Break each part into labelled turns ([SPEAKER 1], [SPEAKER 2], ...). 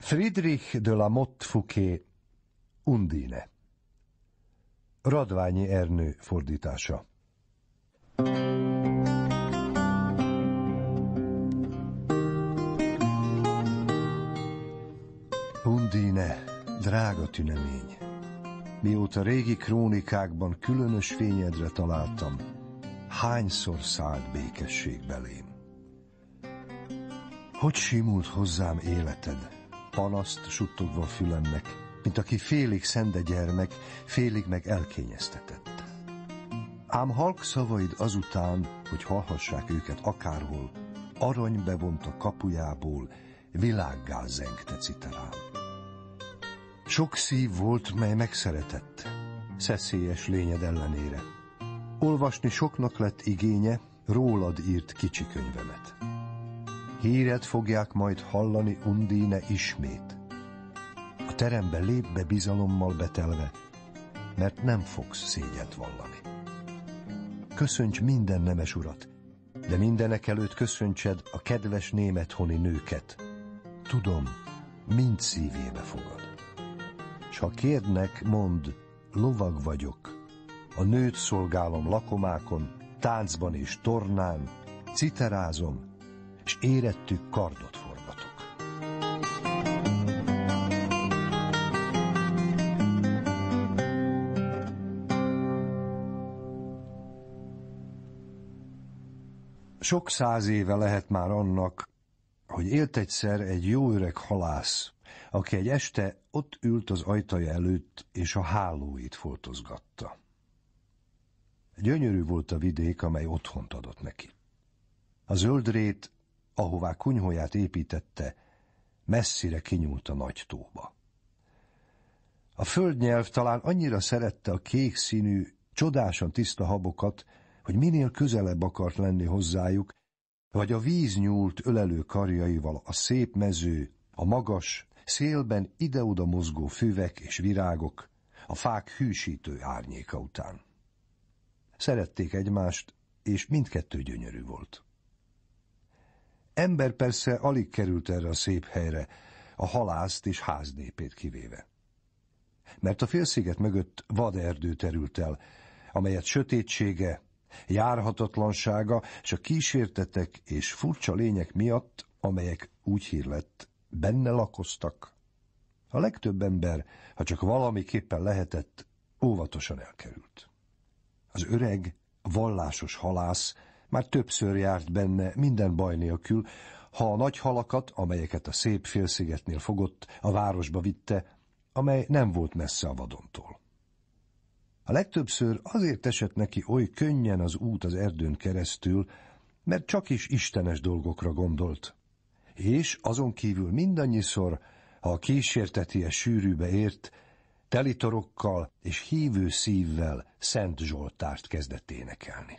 [SPEAKER 1] Friedrich de la Motte Fouquet Undine Radványi Ernő fordítása Undine, drága tünemény, mióta régi krónikákban különös fényedre találtam, hányszor szállt békesség belém. Hogy simult hozzám életed, panaszt suttogva a fülemnek, mint aki félig szende gyermek, félig meg elkényeztetett. Ám halk szavaid azután, hogy hallhassák őket akárhol, arany bevont a kapujából, világgá zengte citerán. Sok szív volt, mely megszeretett, szeszélyes lényed ellenére. Olvasni soknak lett igénye, rólad írt kicsi könyvemet. Híret fogják majd hallani Undine ismét. A terembe lép be bizalommal betelve, mert nem fogsz szégyet vallani. Köszönts minden nemes urat, de mindenek előtt köszöntsed a kedves német honi nőket. Tudom, mind szívébe fogad. S ha kérnek, mond, lovag vagyok. A nőt szolgálom lakomákon, táncban és tornán, citerázom, és érettük kardot forgatok. Sok száz éve lehet már annak, hogy élt egyszer egy jó öreg halász, aki egy este ott ült az ajtaja előtt, és a hálóit foltozgatta. Gyönyörű volt a vidék, amely otthont adott neki. A zöldrét ahová kunyhóját építette, messzire kinyúlt a nagy tóba. A földnyelv talán annyira szerette a kék színű, csodásan tiszta habokat, hogy minél közelebb akart lenni hozzájuk, vagy a víz nyúlt ölelő karjaival a szép mező, a magas, szélben ide-oda mozgó füvek és virágok, a fák hűsítő árnyéka után. Szerették egymást, és mindkettő gyönyörű volt. Ember persze alig került erre a szép helyre, a halászt és háznépét kivéve. Mert a félsziget mögött vaderdő terült el, amelyet sötétsége, járhatatlansága és a kísértetek és furcsa lények miatt, amelyek úgy hírlett, benne lakoztak. A legtöbb ember, ha csak valamiképpen lehetett, óvatosan elkerült. Az öreg, vallásos halász már többször járt benne, minden baj nélkül, ha a nagy halakat, amelyeket a szép félszigetnél fogott, a városba vitte, amely nem volt messze a vadontól. A legtöbbször azért esett neki oly könnyen az út az erdőn keresztül, mert csak is istenes dolgokra gondolt. És azon kívül mindannyiszor, ha a kísértetie sűrűbe ért, telitorokkal és hívő szívvel Szent Zsoltárt kezdett énekelni.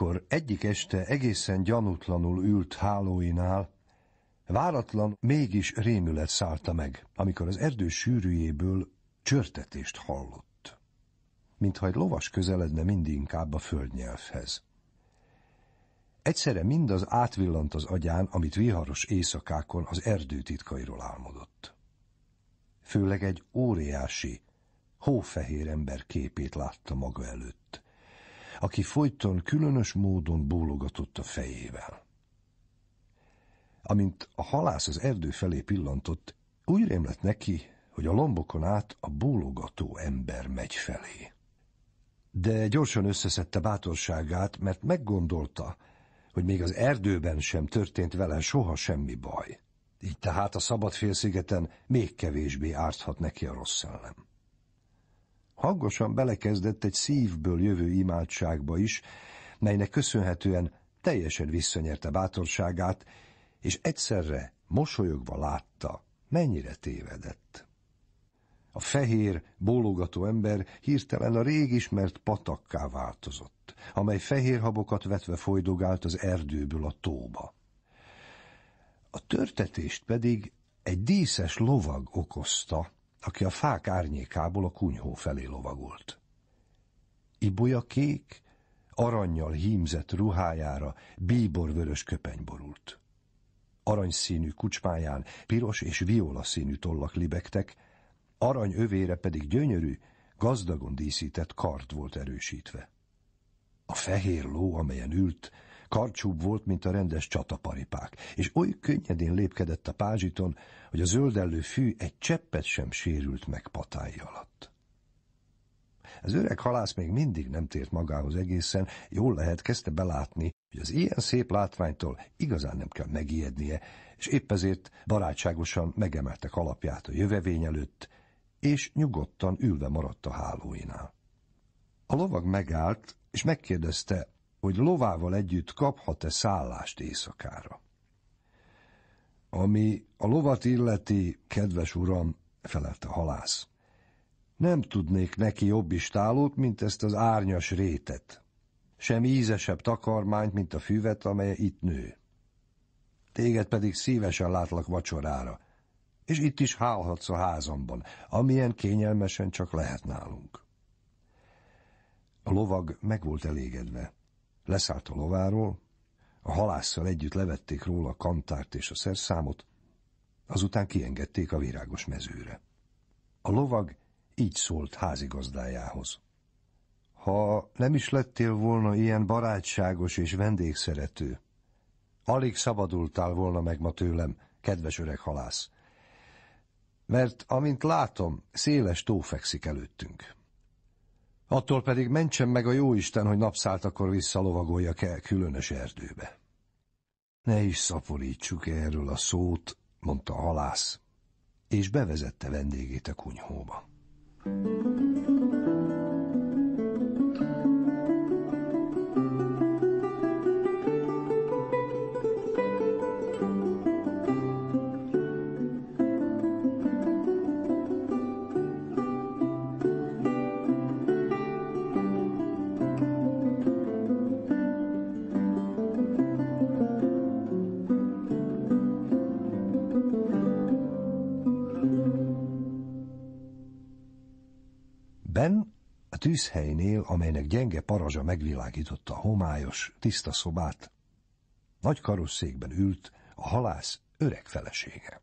[SPEAKER 1] mikor egyik este egészen gyanútlanul ült hálóinál, váratlan, mégis rémület szállta meg, amikor az erdő sűrűjéből csörtetést hallott. Mintha egy lovas közeledne mindinkább a földnyelvhez. Egyszerre mindaz átvillant az agyán, amit viharos éjszakákon az erdő titkairól álmodott. Főleg egy óriási, hófehér ember képét látta maga előtt – aki folyton különös módon bólogatott a fejével. Amint a halász az erdő felé pillantott, úgy rémlett neki, hogy a lombokon át a bólogató ember megy felé. De gyorsan összeszedte bátorságát, mert meggondolta, hogy még az erdőben sem történt vele soha semmi baj. Így tehát a szabad félszigeten még kevésbé árthat neki a rossz szellem. Hangosan belekezdett egy szívből jövő imádságba is, melynek köszönhetően teljesen visszanyerte bátorságát, és egyszerre mosolyogva látta, mennyire tévedett. A fehér, bólogató ember hirtelen a rég ismert patakká változott, amely fehér habokat vetve folydogált az erdőből a tóba. A törtetést pedig egy díszes lovag okozta, aki a fák árnyékából a kunyhó felé lovagolt. Ibolya kék, aranyjal hímzett ruhájára bíborvörös köpeny borult. Aranyszínű kucsmáján piros és viola színű tollak libegtek, arany övére pedig gyönyörű, gazdagon díszített kart volt erősítve. A fehér ló, amelyen ült, Karcsúbb volt, mint a rendes csataparipák, és oly könnyedén lépkedett a pázsiton, hogy a zöldellő fű egy cseppet sem sérült meg patája alatt. Az öreg halász még mindig nem tért magához egészen, jól lehet, kezdte belátni, hogy az ilyen szép látványtól igazán nem kell megijednie, és épp ezért barátságosan megemeltek alapját a jövevény előtt, és nyugodtan ülve maradt a hálóinál. A lovag megállt, és megkérdezte, hogy lovával együtt kaphat-e szállást éjszakára. Ami a lovat illeti, kedves uram, felelte halász. Nem tudnék neki jobb istálót, mint ezt az árnyas rétet. Sem ízesebb takarmányt, mint a füvet, amely itt nő. Téged pedig szívesen látlak vacsorára, és itt is hálhatsz a házamban, amilyen kényelmesen csak lehet nálunk. A lovag meg volt elégedve. Leszállt a lováról, a halásszal együtt levették róla a kantárt és a szerszámot, azután kiengedték a virágos mezőre. A lovag így szólt házigazdájához. Ha nem is lettél volna ilyen barátságos és vendégszerető, alig szabadultál volna meg ma tőlem, kedves öreg halász, mert amint látom, széles tó fekszik előttünk. Attól pedig mentsen meg a jó isten, hogy napszáltakor visszalovagolja kell különös erdőbe. Ne is szaporítsuk erről a szót, mondta halász, és bevezette vendégét a kunyhóba. Thank you. tűzhelynél, amelynek gyenge parazsa megvilágította a homályos, tiszta szobát, nagy karosszékben ült a halász öreg felesége.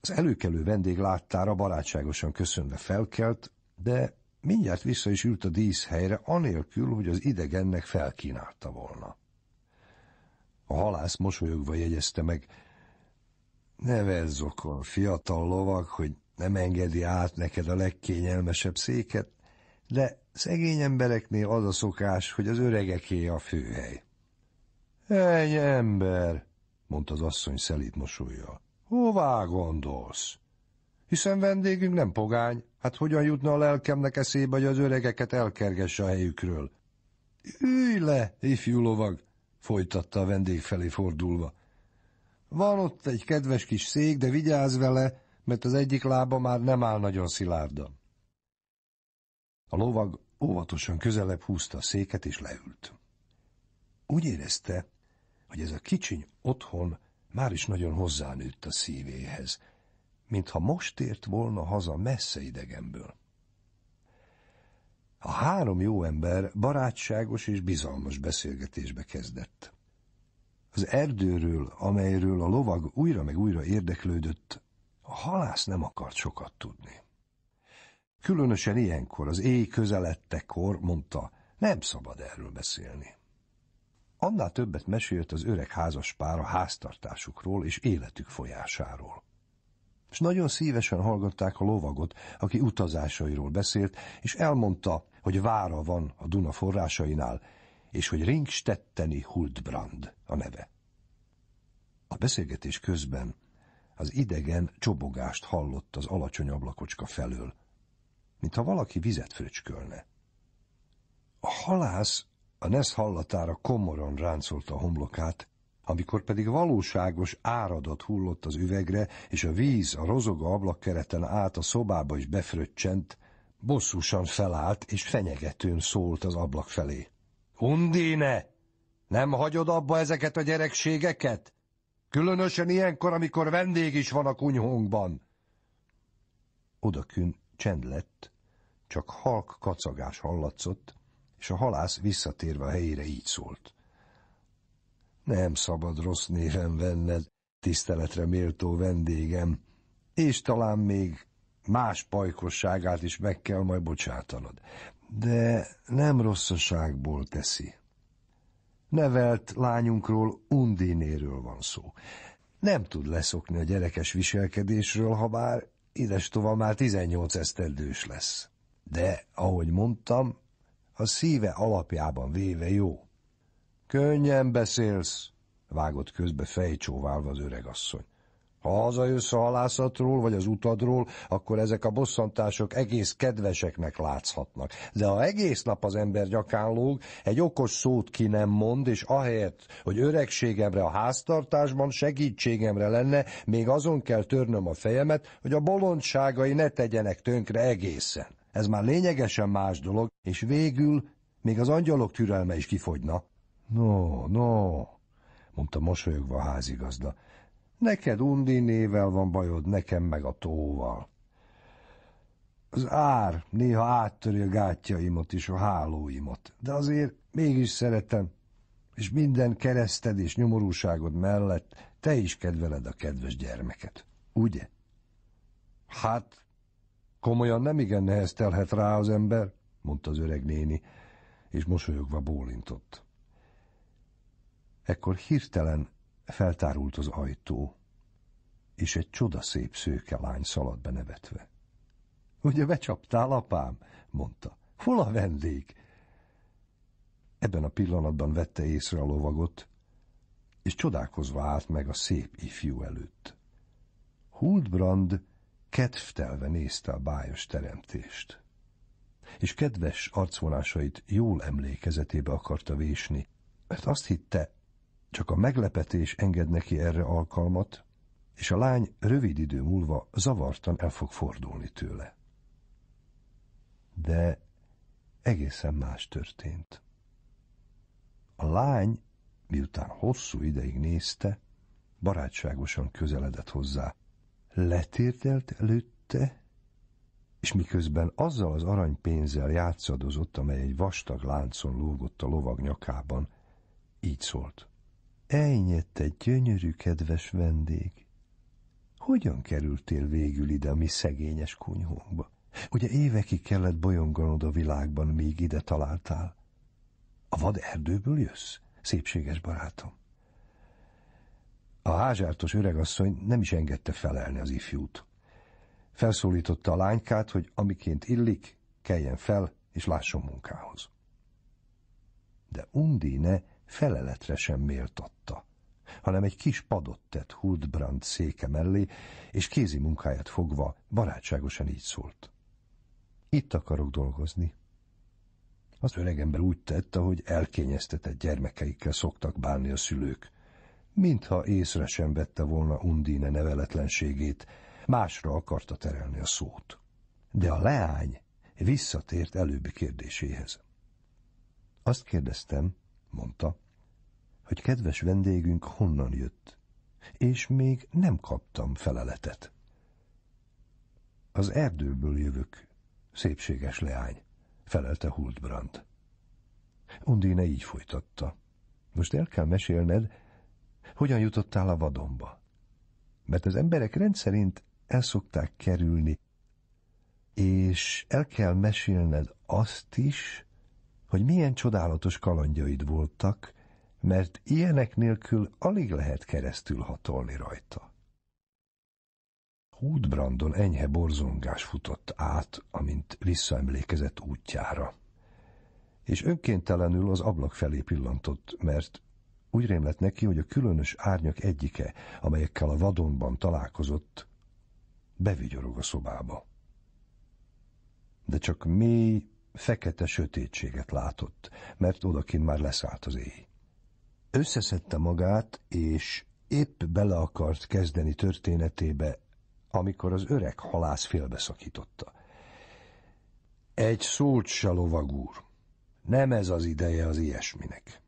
[SPEAKER 1] Az előkelő vendég láttára barátságosan köszönve felkelt, de mindjárt vissza is ült a díszhelyre, anélkül, hogy az idegennek felkínálta volna. A halász mosolyogva jegyezte meg, ne vezzokon, fiatal lovag, hogy nem engedi át neked a legkényelmesebb széket, de szegény embereknél az a szokás, hogy az öregeké a főhely. Egy ember, mondta az asszony szelít mosolya. Hová gondolsz? Hiszen vendégünk nem pogány, hát hogyan jutna a lelkemnek eszébe, hogy az öregeket elkergesse a helyükről? Ülj le, ifjú lovag, folytatta a vendég felé fordulva. Van ott egy kedves kis szék, de vigyázz vele, mert az egyik lába már nem áll nagyon szilárdan. A lovag óvatosan közelebb húzta a széket és leült. Úgy érezte, hogy ez a kicsiny otthon már is nagyon hozzánőtt a szívéhez, mintha most ért volna haza messze idegenből. A három jó ember barátságos és bizalmas beszélgetésbe kezdett. Az erdőről, amelyről a lovag újra meg újra érdeklődött, a halász nem akart sokat tudni. Különösen ilyenkor, az éj közelettekor, mondta, nem szabad erről beszélni. Annál többet mesélt az öreg házas pár a háztartásukról és életük folyásáról. És nagyon szívesen hallgatták a lovagot, aki utazásairól beszélt, és elmondta, hogy vára van a Duna forrásainál, és hogy Ringstetteni Huldbrand a neve. A beszélgetés közben az idegen csobogást hallott az alacsony ablakocska felől, mintha valaki vizet fröcskölne. A halász a nesz hallatára komoran ráncolta a homlokát, amikor pedig valóságos áradat hullott az üvegre, és a víz a rozoga ablakkereten át a szobába is befröccsent, bosszúsan felállt, és fenyegetőn szólt az ablak felé. – Undine! Nem hagyod abba ezeket a gyerekségeket? Különösen ilyenkor, amikor vendég is van a kunyhónkban! Odakün Csend lett, csak halk kacagás hallatszott, és a halász visszatérve a helyére így szólt. Nem szabad rossz néven venned, tiszteletre méltó vendégem, és talán még más pajkosságát is meg kell majd bocsátanod, de nem rosszaságból teszi. Nevelt lányunkról Undinéről van szó. Nem tud leszokni a gyerekes viselkedésről, ha bár Ides Tova már 18 esztendős lesz. De, ahogy mondtam, a szíve alapjában véve jó. Könnyen beszélsz, vágott közbe fejcsóválva az öregasszony. Ha hazajössz a halászatról, vagy az utadról, akkor ezek a bosszantások egész kedveseknek látszhatnak. De ha egész nap az ember gyakán lóg, egy okos szót ki nem mond, és ahelyett, hogy öregségemre a háztartásban segítségemre lenne, még azon kell törnöm a fejemet, hogy a bolondságai ne tegyenek tönkre egészen. Ez már lényegesen más dolog, és végül még az angyalok türelme is kifogyna. No, no, mondta mosolyogva a házigazda. Neked nével van bajod, nekem meg a tóval. Az ár néha áttöri a gátjaimat és a hálóimat, de azért mégis szeretem, és minden kereszted és nyomorúságod mellett te is kedveled a kedves gyermeket, ugye? Hát, komolyan nem igen neheztelhet rá az ember, mondta az öreg néni, és mosolyogva bólintott. Ekkor hirtelen Feltárult az ajtó, és egy csodaszép szőke lány szaladt be nevetve. Ugye becsaptál, apám? mondta. Hol a vendég? Ebben a pillanatban vette észre a lovagot, és csodálkozva állt meg a szép ifjú előtt. Huldbrand kedvtelve nézte a bájos teremtést, és kedves arcvonásait jól emlékezetébe akarta vésni, mert azt hitte, csak a meglepetés enged neki erre alkalmat, és a lány rövid idő múlva zavartan el fog fordulni tőle. De egészen más történt. A lány, miután hosszú ideig nézte, barátságosan közeledett hozzá. letértelt előtte, és miközben azzal az aranypénzzel játszadozott, amely egy vastag láncon lógott a lovag nyakában, így szólt. Elnyett egy gyönyörű, kedves vendég. Hogyan kerültél végül ide a mi szegényes kunyhónkba? Ugye évekig kellett bolyonganod a világban, míg ide találtál. A vad erdőből jössz, szépséges barátom. A házsártos öregasszony nem is engedte felelni az ifjút. Felszólította a lánykát, hogy amiként illik, keljen fel és lásson munkához. De Undine feleletre sem méltatta, hanem egy kis padot tett Huldbrand széke mellé, és kézi munkáját fogva barátságosan így szólt. Itt akarok dolgozni. Az öregember úgy tett, ahogy elkényeztetett gyermekeikkel szoktak bánni a szülők. Mintha észre sem vette volna Undine neveletlenségét, másra akarta terelni a szót. De a leány visszatért előbbi kérdéséhez. Azt kérdeztem, mondta, hogy kedves vendégünk honnan jött, és még nem kaptam feleletet. Az erdőből jövök, szépséges leány, felelte Huldbrand. Undine így folytatta. Most el kell mesélned, hogyan jutottál a vadonba. Mert az emberek rendszerint el szokták kerülni, és el kell mesélned azt is, hogy milyen csodálatos kalandjaid voltak, mert ilyenek nélkül alig lehet keresztül hatolni rajta. Húdbrandon enyhe borzongás futott át, amint visszaemlékezett útjára. És önkéntelenül az ablak felé pillantott, mert úgy rémlett neki, hogy a különös árnyak egyike, amelyekkel a vadonban találkozott, bevigyorog a szobába. De csak mély, fekete sötétséget látott, mert odakint már leszállt az éj. Összeszedte magát, és épp bele akart kezdeni történetébe, amikor az öreg halász félbeszakította. Egy szót se lovagúr, nem ez az ideje az ilyesminek.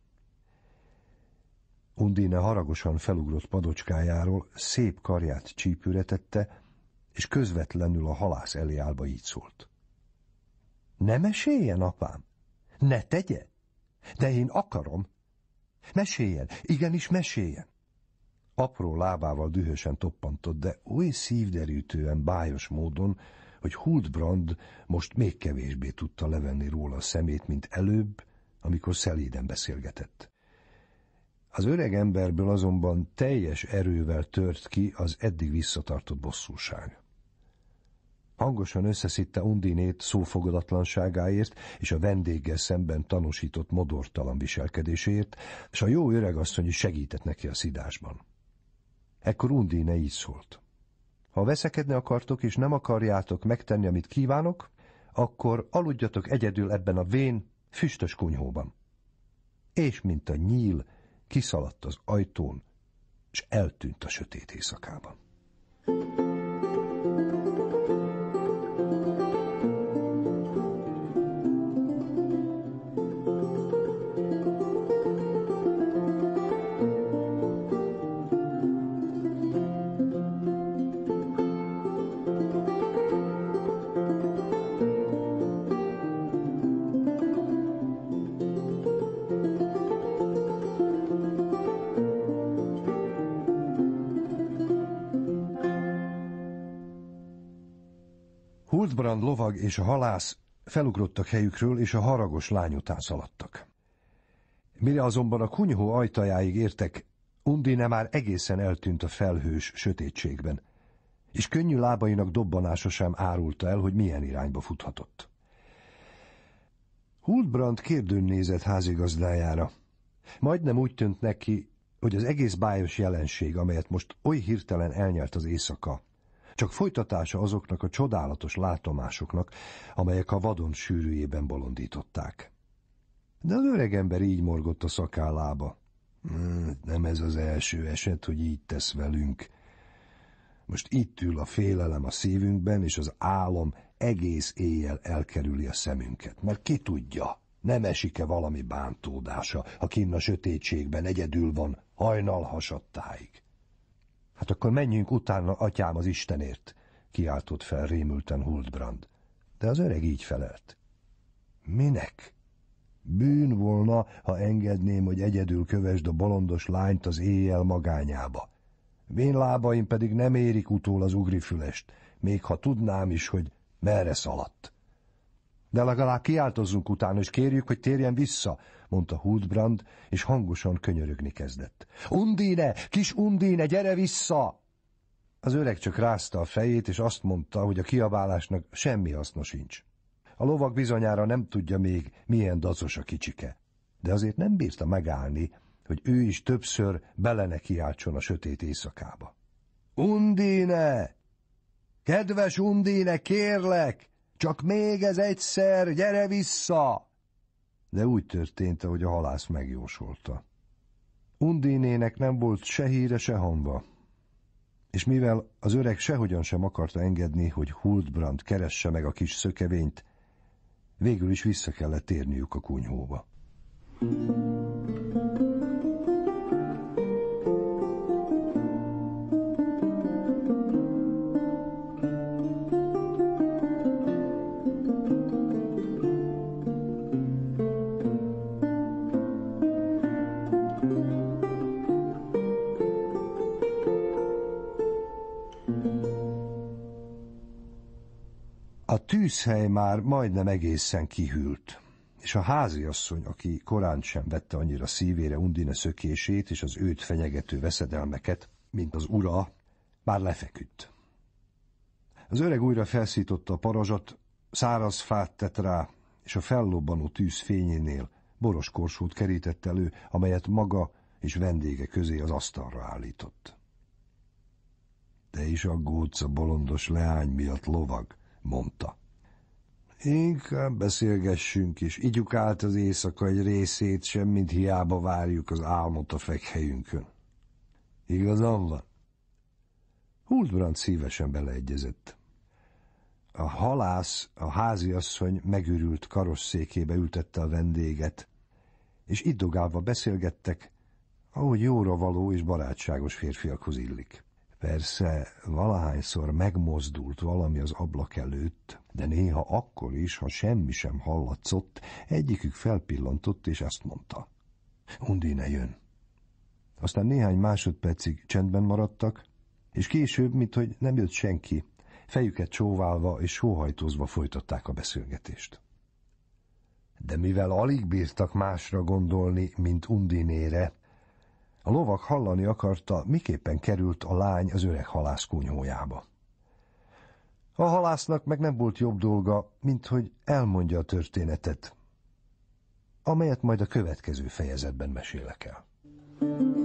[SPEAKER 1] Undine haragosan felugrott padocskájáról, szép karját csípőre tette, és közvetlenül a halász elé állva így szólt. Ne meséljen, apám! Ne tegye! De én akarom! Meséljen, igenis meséljen! Apró lábával dühösen toppantott, de oly szívderítően bájos módon, hogy Huldbrand most még kevésbé tudta levenni róla a szemét, mint előbb, amikor szelíden beszélgetett. Az öreg emberből azonban teljes erővel tört ki az eddig visszatartott bosszúság. Hangosan összeszitte Undinét szófogadatlanságáért és a vendéggel szemben tanúsított modortalan viselkedéséért, és a jó öregasszony is segített neki a szidásban. Ekkor Undine így szólt. Ha veszekedni akartok és nem akarjátok megtenni, amit kívánok, akkor aludjatok egyedül ebben a vén, füstös kunyhóban. És mint a nyíl, kiszaladt az ajtón, és eltűnt a sötét éjszakában. thank you Huldbrand lovag és a halász felugrottak helyükről, és a haragos lány után szaladtak. Mire azonban a kunyhó ajtajáig értek, Undine már egészen eltűnt a felhős sötétségben, és könnyű lábainak dobbanása sem árulta el, hogy milyen irányba futhatott. Huldbrand kérdőn nézett házigazdájára. Majdnem úgy tűnt neki, hogy az egész bájos jelenség, amelyet most oly hirtelen elnyelt az éjszaka, csak folytatása azoknak a csodálatos látomásoknak, amelyek a vadon sűrűjében bolondították. De az öregember így morgott a szakállába. Hmm, nem ez az első eset, hogy így tesz velünk. Most itt ül a félelem a szívünkben, és az álom egész éjjel elkerüli a szemünket, mert ki tudja, nem esik-e valami bántódása, ha kinn a sötétségben egyedül van hajnal hasadtáig. Hát akkor menjünk utána, atyám, az Istenért, kiáltott fel rémülten Huldbrand. De az öreg így felelt. Minek? Bűn volna, ha engedném, hogy egyedül kövesd a bolondos lányt az éjjel magányába. Vén lábaim pedig nem érik utól az ugrifülest, még ha tudnám is, hogy merre szaladt. De legalább kiáltozzunk utána, és kérjük, hogy térjen vissza, mondta Hultbrand, és hangosan könyörögni kezdett. Undine, kis Undine, gyere vissza! Az öreg csak rázta a fejét, és azt mondta, hogy a kiabálásnak semmi haszna sincs. A lovak bizonyára nem tudja még, milyen dacos a kicsike. De azért nem bírta megállni, hogy ő is többször bele nekiáltson a sötét éjszakába. Undine! Kedves Undine, kérlek! Csak még ez egyszer, gyere vissza! de úgy történt, ahogy a halász megjósolta. Undinének nem volt se híre, se hamba, és mivel az öreg sehogyan sem akarta engedni, hogy Huldbrand keresse meg a kis szökevényt, végül is vissza kellett térniük a kunyhóba. Thank you. tűzhely már majdnem egészen kihűlt, és a háziasszony, aki korán sem vette annyira szívére Undine szökését és az őt fenyegető veszedelmeket, mint az ura, már lefeküdt. Az öreg újra felszította a parazsat, száraz fát tett rá, és a fellobbanó tűz fényénél boros korsót kerített elő, amelyet maga és vendége közé az asztalra állított. Te is aggódsz a bolondos leány miatt lovag, mondta. Inkább beszélgessünk is, igyuk át az éjszaka egy részét, semmint hiába várjuk az álmot a fekhelyünkön. Igazam van? Huldbrand szívesen beleegyezett. A halász, a háziasszony megürült karosszékébe ültette a vendéget, és iddogálva beszélgettek, ahogy jóra való és barátságos férfiakhoz illik. Persze valahányszor megmozdult valami az ablak előtt, de néha akkor is, ha semmi sem hallatszott, egyikük felpillantott, és ezt mondta. Undine jön. Aztán néhány másodpercig csendben maradtak, és később, mint hogy nem jött senki, fejüket csóválva és sóhajtózva folytatták a beszélgetést. De mivel alig bírtak másra gondolni, mint Undinére, a lovak hallani akarta, miképpen került a lány az öreg halász kunyhójába. A halásznak meg nem volt jobb dolga, mint hogy elmondja a történetet, amelyet majd a következő fejezetben mesélek el. thank you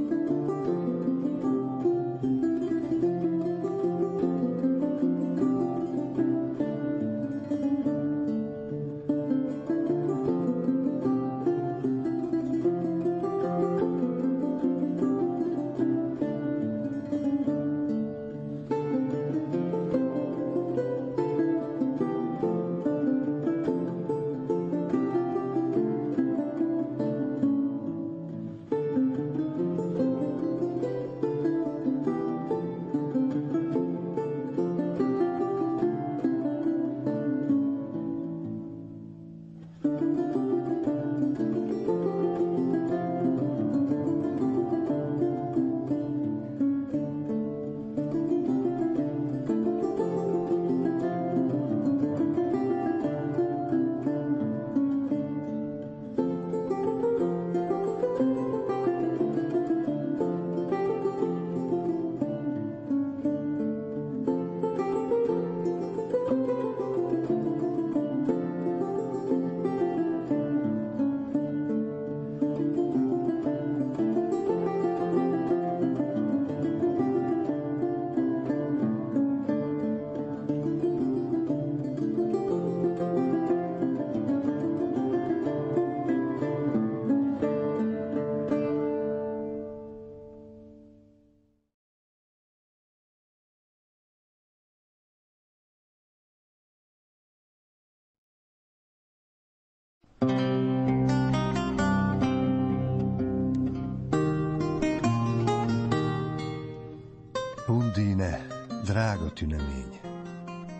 [SPEAKER 1] tünemény.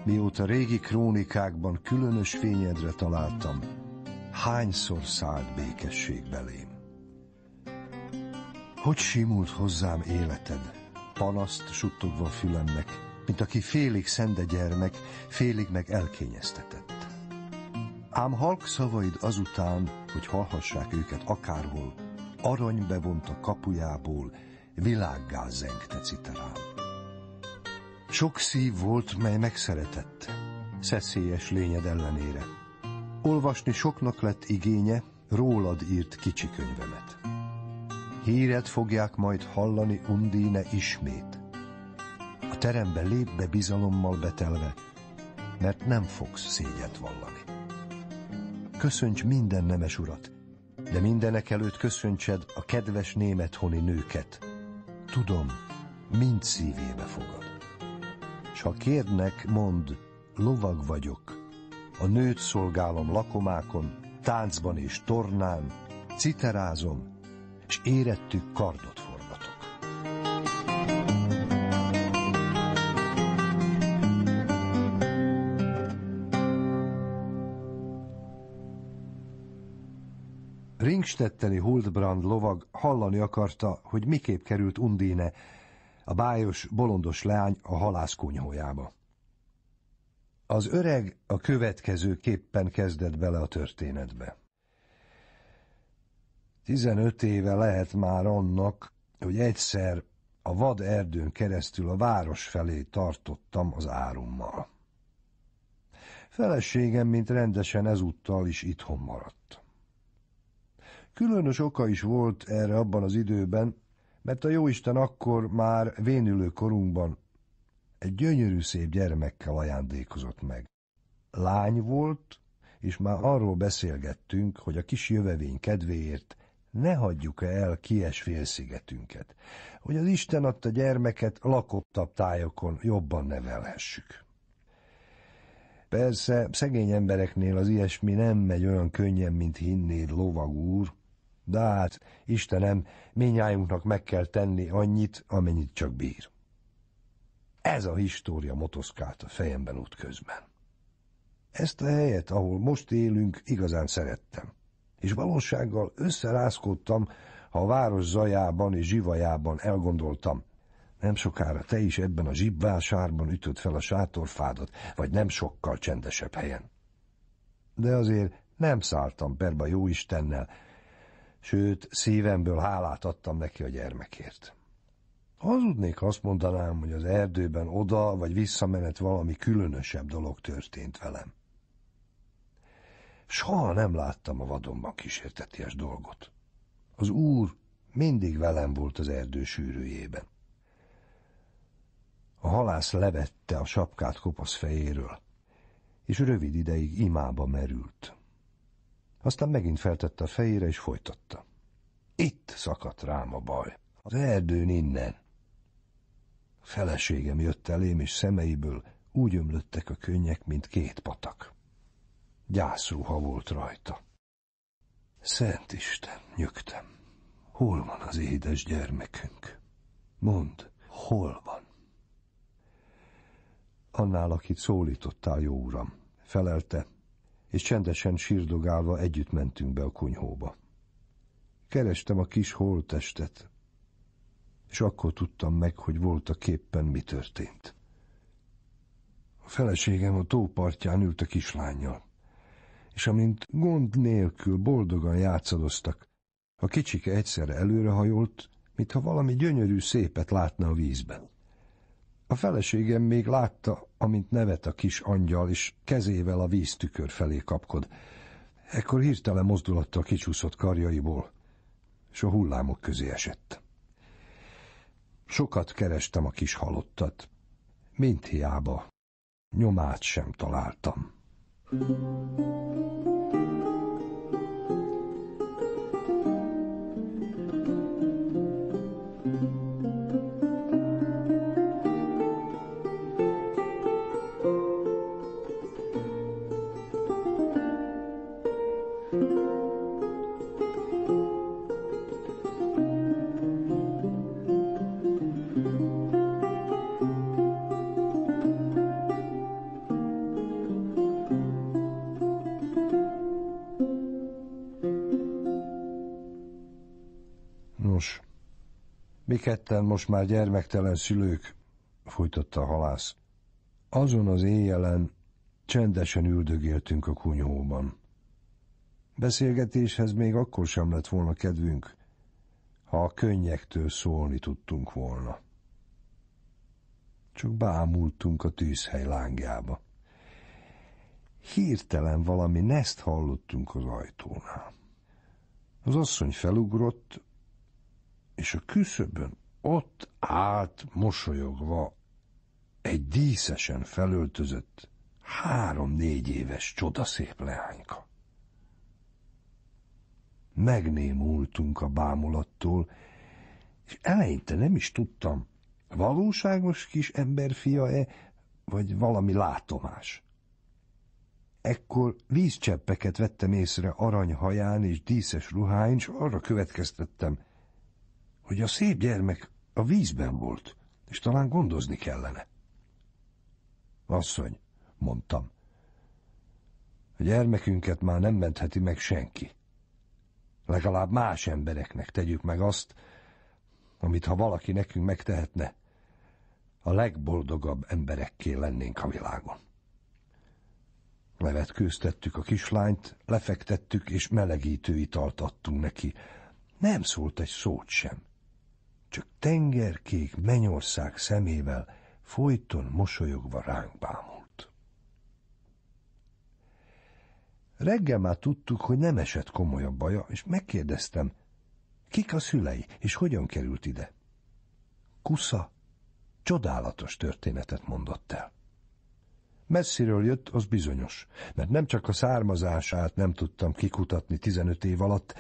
[SPEAKER 1] Mióta régi krónikákban különös fényedre találtam, hányszor szállt békesség belém. Hogy simult hozzám életed, panaszt suttogva fülemnek, mint aki félig szende gyermek, félig meg elkényeztetett. Ám halk szavaid azután, hogy hallhassák őket akárhol, arany bevont a kapujából, világgá zengte citerám. Sok szív volt, mely megszeretett, szeszélyes lényed ellenére. Olvasni soknak lett igénye, rólad írt kicsi könyvemet. Híret fogják majd hallani Undine ismét. A terembe lép be bizalommal betelve, mert nem fogsz szégyet vallani. Köszönts minden nemes urat, de mindenek előtt köszöntsed a kedves német honi nőket. Tudom, mind szívébe fogad. S ha kérnek, mond, lovag vagyok. A nőt szolgálom lakomákon, táncban és tornán, citerázom, és érettük kardot forgatok. Ringstetteni Huldbrand lovag hallani akarta, hogy miképp került Undine a bájos, bolondos leány a halász kunyhójába. Az öreg a következő képpen kezdett bele a történetbe. Tizenöt éve lehet már annak, hogy egyszer a vad erdőn keresztül a város felé tartottam az árummal. Feleségem, mint rendesen ezúttal is itthon maradt. Különös oka is volt erre abban az időben, mert a jóisten akkor már vénülő korunkban egy gyönyörű szép gyermekkel ajándékozott meg. Lány volt, és már arról beszélgettünk, hogy a kis jövevény kedvéért ne hagyjuk -e el kies félszigetünket, hogy az Isten adta gyermeket lakottabb tájokon jobban nevelhessük. Persze, szegény embereknél az ilyesmi nem megy olyan könnyen, mint hinnéd, lovag úr, de hát, Istenem, minnyájunknak meg kell tenni annyit, amennyit csak bír. Ez a história motoszkált a fejemben útközben. Ezt a helyet, ahol most élünk, igazán szerettem, és valósággal összerázkodtam, ha a város zajában és zsivajában elgondoltam, nem sokára te is ebben a zsibvásárban ütött fel a sátorfádat, vagy nem sokkal csendesebb helyen. De azért nem szálltam perbe a jóistennel, sőt szívemből hálát adtam neki a gyermekért. Hazudnék, azt mondanám, hogy az erdőben oda vagy visszamenet valami különösebb dolog történt velem. Soha nem láttam a vadonban kísérteties dolgot. Az úr mindig velem volt az erdő sűrűjében. A halász levette a sapkát kopasz fejéről, és rövid ideig imába merült. Aztán megint feltette a fejére, és folytatta. Itt szakadt rám a baj. Az erdőn innen. A feleségem jött elém, és szemeiből úgy ömlöttek a könnyek, mint két patak. Gyászruha volt rajta. Szent Isten, nyögtem. Hol van az édes gyermekünk? Mond, hol van? Annál, akit szólítottál, jó uram, felelte, és csendesen sírdogálva együtt mentünk be a konyhóba. Kerestem a kis holtestet, és akkor tudtam meg, hogy volt a képpen mi történt. A feleségem a tópartján ült a kislányjal, és amint gond nélkül boldogan játszadoztak, a kicsike egyszerre előrehajolt, mintha valami gyönyörű szépet látna a vízben. A feleségem még látta, amint nevet a kis angyal, és kezével a víztükör felé kapkod. Ekkor hirtelen a kicsúszott karjaiból, és a hullámok közé esett. Sokat kerestem a kis halottat, mint hiába. Nyomát sem találtam. Thank you. Nos, mi ketten most már gyermektelen szülők, folytatta a halász. Azon az éjjelen csendesen üldögéltünk a kunyhóban. Beszélgetéshez még akkor sem lett volna kedvünk, ha a könnyektől szólni tudtunk volna. Csak bámultunk a tűzhely lángjába. Hirtelen valami neszt hallottunk az ajtónál. Az asszony felugrott, és a küszöbön ott állt mosolyogva egy díszesen felöltözött három-négy éves csodaszép leányka. Megnémultunk a bámulattól, és eleinte nem is tudtam, valóságos kis emberfia-e, vagy valami látomás. Ekkor vízcseppeket vettem észre aranyhaján és díszes ruháin, és arra következtettem – hogy a szép gyermek a vízben volt, és talán gondozni kellene. Asszony, mondtam, a gyermekünket már nem mentheti meg senki. Legalább más embereknek tegyük meg azt, amit ha valaki nekünk megtehetne, a legboldogabb emberekké lennénk a világon. Levet kőztettük a kislányt, lefektettük és melegítő italt adtunk neki. Nem szólt egy szót sem csak tengerkék mennyország szemével folyton mosolyogva ránk bámult. Reggel már tudtuk, hogy nem esett komolyabb baja, és megkérdeztem, kik a szülei, és hogyan került ide. Kusza csodálatos történetet mondott el. Messziről jött, az bizonyos, mert nem csak a származását nem tudtam kikutatni 15 év alatt,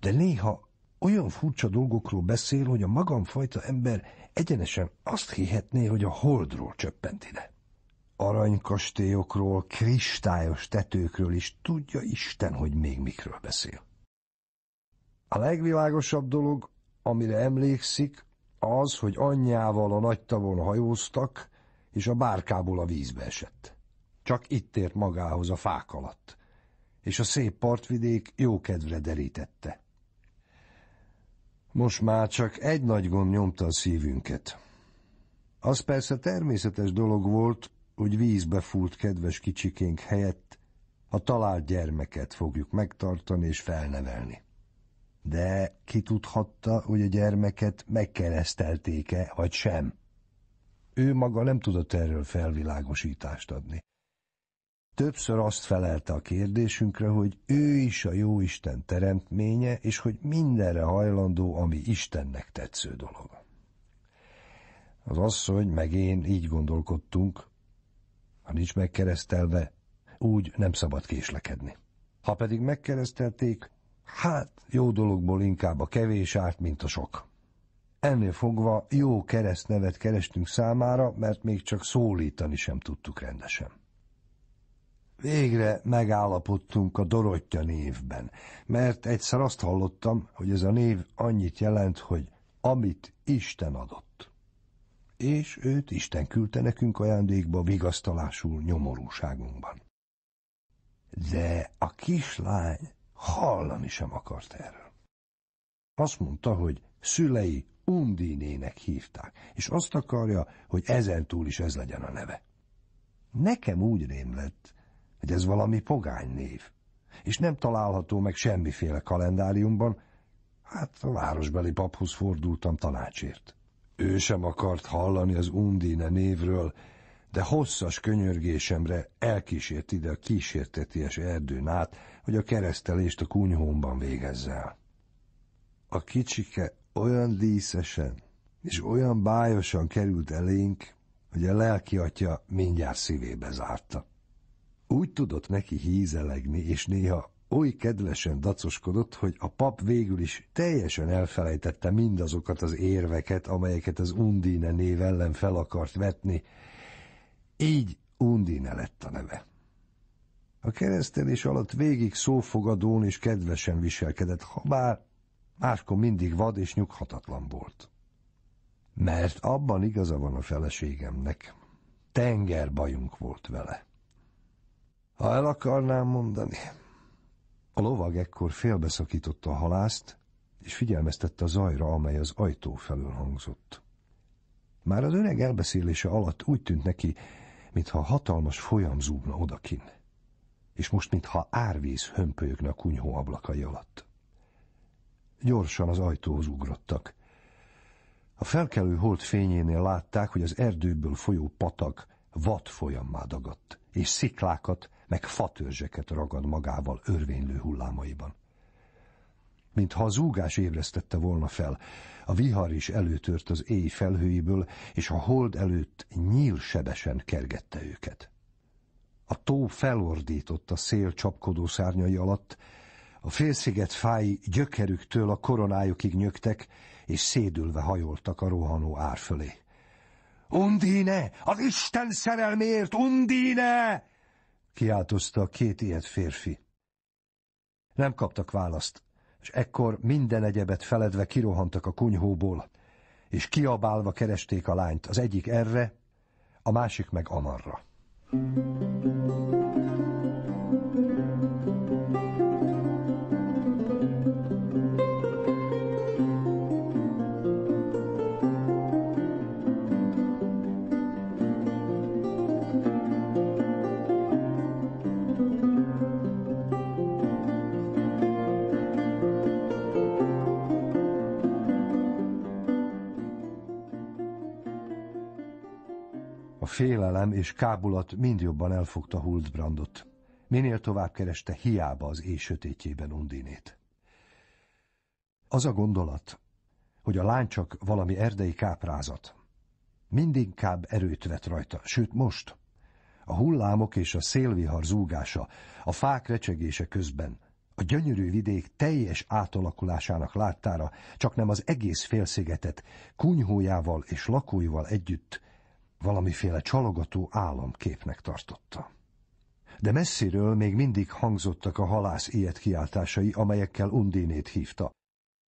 [SPEAKER 1] de néha olyan furcsa dolgokról beszél, hogy a magamfajta ember egyenesen azt hihetné, hogy a holdról csöppent ide. Aranykastélyokról, kristályos tetőkről is tudja Isten, hogy még mikről beszél. A legvilágosabb dolog, amire emlékszik, az, hogy anyjával a nagy tavon hajóztak, és a bárkából a vízbe esett. Csak itt ért magához a fák alatt, és a szép partvidék jó kedvre derítette. Most már csak egy nagy gond nyomta a szívünket. Az persze természetes dolog volt, hogy vízbe fúlt kedves kicsikénk helyett a talált gyermeket fogjuk megtartani és felnevelni. De ki tudhatta, hogy a gyermeket megkeresztelték-e, vagy sem? Ő maga nem tudott erről felvilágosítást adni. Többször azt felelte a kérdésünkre, hogy ő is a jó Isten teremtménye, és hogy mindenre hajlandó, ami Istennek tetsző dolog. Az asszony meg én így gondolkodtunk, ha nincs megkeresztelve, úgy nem szabad késlekedni. Ha pedig megkeresztelték, hát jó dologból inkább a kevés árt, mint a sok. Ennél fogva jó keresztnevet kerestünk számára, mert még csak szólítani sem tudtuk rendesen. Végre megállapodtunk a Dorottya névben, mert egyszer azt hallottam, hogy ez a név annyit jelent, hogy amit Isten adott. És őt Isten küldte nekünk ajándékba vigasztalásul nyomorúságunkban. De a kislány hallani sem akart erről. Azt mondta, hogy szülei Undinének hívták, és azt akarja, hogy ezentúl is ez legyen a neve. Nekem úgy rém lett, hogy ez valami pogány név, és nem található meg semmiféle kalendáriumban, hát a városbeli paphoz fordultam tanácsért. Ő sem akart hallani az Undine névről, de hosszas könyörgésemre elkísért ide a kísérteties erdőn át, hogy a keresztelést a kunyhómban végezze el. A kicsike olyan díszesen és olyan bájosan került elénk, hogy a lelki atya mindjárt szívébe zárta. Úgy tudott neki hízelegni, és néha oly kedvesen dacoskodott, hogy a pap végül is teljesen elfelejtette mindazokat az érveket, amelyeket az Undine név ellen fel akart vetni. Így Undine lett a neve. A keresztelés alatt végig szófogadón és kedvesen viselkedett, ha bár máskor mindig vad és nyughatatlan volt. Mert abban igaza van a feleségemnek. Tengerbajunk volt vele. Ha el akarnám mondani. A lovag ekkor félbeszakította a halászt, és figyelmeztette a zajra, amely az ajtó felől hangzott. Már az öreg elbeszélése alatt úgy tűnt neki, mintha hatalmas folyam zúgna odakin, és most mintha árvíz hömpölyögne a kunyhó ablakai alatt. Gyorsan az ajtóhoz ugrottak. A felkelő holt fényénél látták, hogy az erdőből folyó patak vad folyammá dagadt, és sziklákat, meg fatörzseket ragad magával örvénylő hullámaiban. Mintha a zúgás ébresztette volna fel, a vihar is előtört az éj felhőiből, és a hold előtt nyílsebesen kergette őket. A tó felordított a szél csapkodó szárnyai alatt, a félsziget fái gyökerüktől a koronájukig nyögtek, és szédülve hajoltak a rohanó ár fölé. Undine! Az Isten szerelmért! Undine! kiáltozta két ilyet férfi. Nem kaptak választ, és ekkor minden egyebet feledve kirohantak a kunyhóból, és kiabálva keresték a lányt, az egyik erre, a másik meg amarra. Thank you. félelem és kábulat mind jobban elfogta Huldbrandot. Minél tovább kereste hiába az éj sötétjében Undinét. Az a gondolat, hogy a lány csak valami erdei káprázat, mindinkább erőt vett rajta, sőt most. A hullámok és a szélvihar zúgása, a fák recsegése közben, a gyönyörű vidék teljes átalakulásának láttára, csak nem az egész félszigetet, kunyhójával és lakóival együtt valamiféle csalogató államképnek tartotta. De messziről még mindig hangzottak a halász ilyet kiáltásai, amelyekkel Undinét hívta.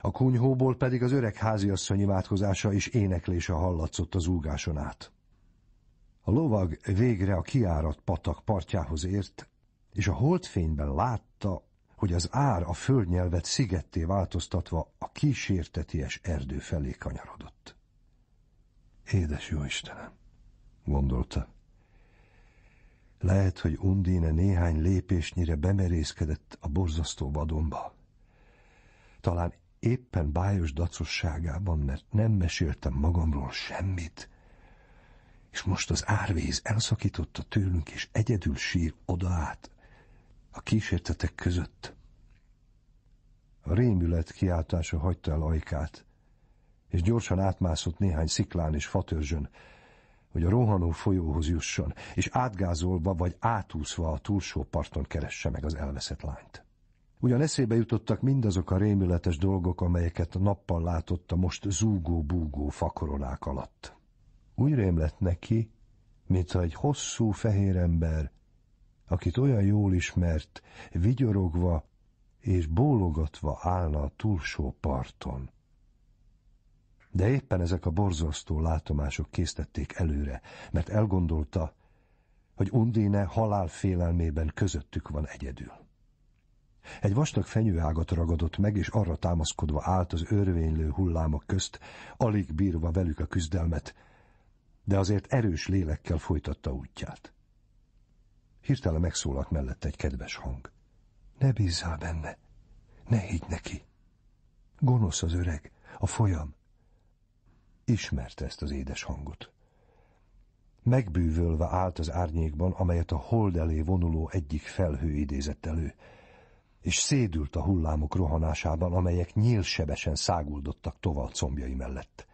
[SPEAKER 1] A kunyhóból pedig az öreg háziasszony imádkozása és éneklése hallatszott az úgáson át. A lovag végre a kiárat patak partjához ért, és a holdfényben látta, hogy az ár a földnyelvet szigetté változtatva a kísérteties erdő felé kanyarodott. Édes jó Istenem! gondolta. Lehet, hogy Undine néhány lépésnyire bemerészkedett a borzasztó vadonba. Talán éppen bájos dacosságában, mert nem meséltem magamról semmit, és most az árvíz elszakította tőlünk, és egyedül sír oda át, a kísértetek között. A rémület kiáltása hagyta el ajkát, és gyorsan átmászott néhány sziklán és fatörzsön, hogy a rohanó folyóhoz jusson, és átgázolva vagy átúszva a túlsó parton keresse meg az elveszett lányt. Ugyan eszébe jutottak mindazok a rémületes dolgok, amelyeket nappal látott a most zúgó-búgó fakoronák alatt. Úgy rém lett neki, mintha egy hosszú fehér ember, akit olyan jól ismert, vigyorogva és bólogatva állna a túlsó parton, de éppen ezek a borzasztó látomások késztették előre, mert elgondolta, hogy Undine halál félelmében közöttük van egyedül. Egy vastag fenyőágat ragadott meg, és arra támaszkodva állt az örvénylő hullámok közt, alig bírva velük a küzdelmet, de azért erős lélekkel folytatta útját. Hirtelen megszólalt mellett egy kedves hang. Ne bízzál benne, ne higgy neki. Gonosz az öreg, a folyam, Ismerte ezt az édes hangot. Megbűvölve állt az árnyékban, amelyet a hold elé vonuló egyik felhő idézett elő, és szédült a hullámok rohanásában, amelyek nyílsebesen száguldottak tovább combjai mellett.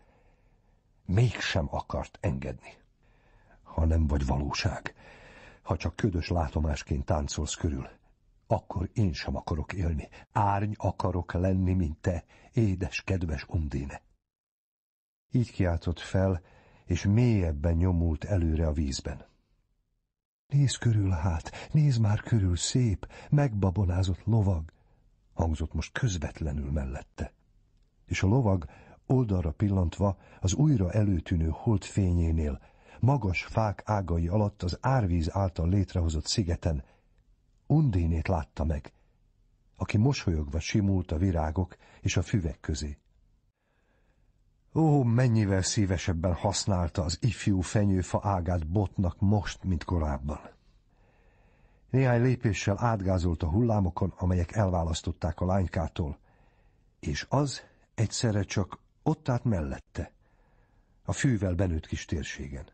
[SPEAKER 1] Mégsem akart engedni. Ha nem vagy valóság, ha csak ködös látomásként táncolsz körül, akkor én sem akarok élni. Árny akarok lenni, mint te, édes, kedves undéne. Így kiáltott fel, és mélyebben nyomult előre a vízben. Néz körül hát, néz már körül, szép, megbabonázott lovag, hangzott most közvetlenül mellette. És a lovag oldalra pillantva az újra előtűnő holt fényénél, magas fák ágai alatt az árvíz által létrehozott szigeten, Undinét látta meg, aki mosolyogva simult a virágok és a füvek közé. Ó, mennyivel szívesebben használta az ifjú fenyőfa ágát botnak most, mint korábban. Néhány lépéssel átgázolt a hullámokon, amelyek elválasztották a lánykától, és az egyszerre csak ott állt mellette, a fűvel benőtt kis térségen.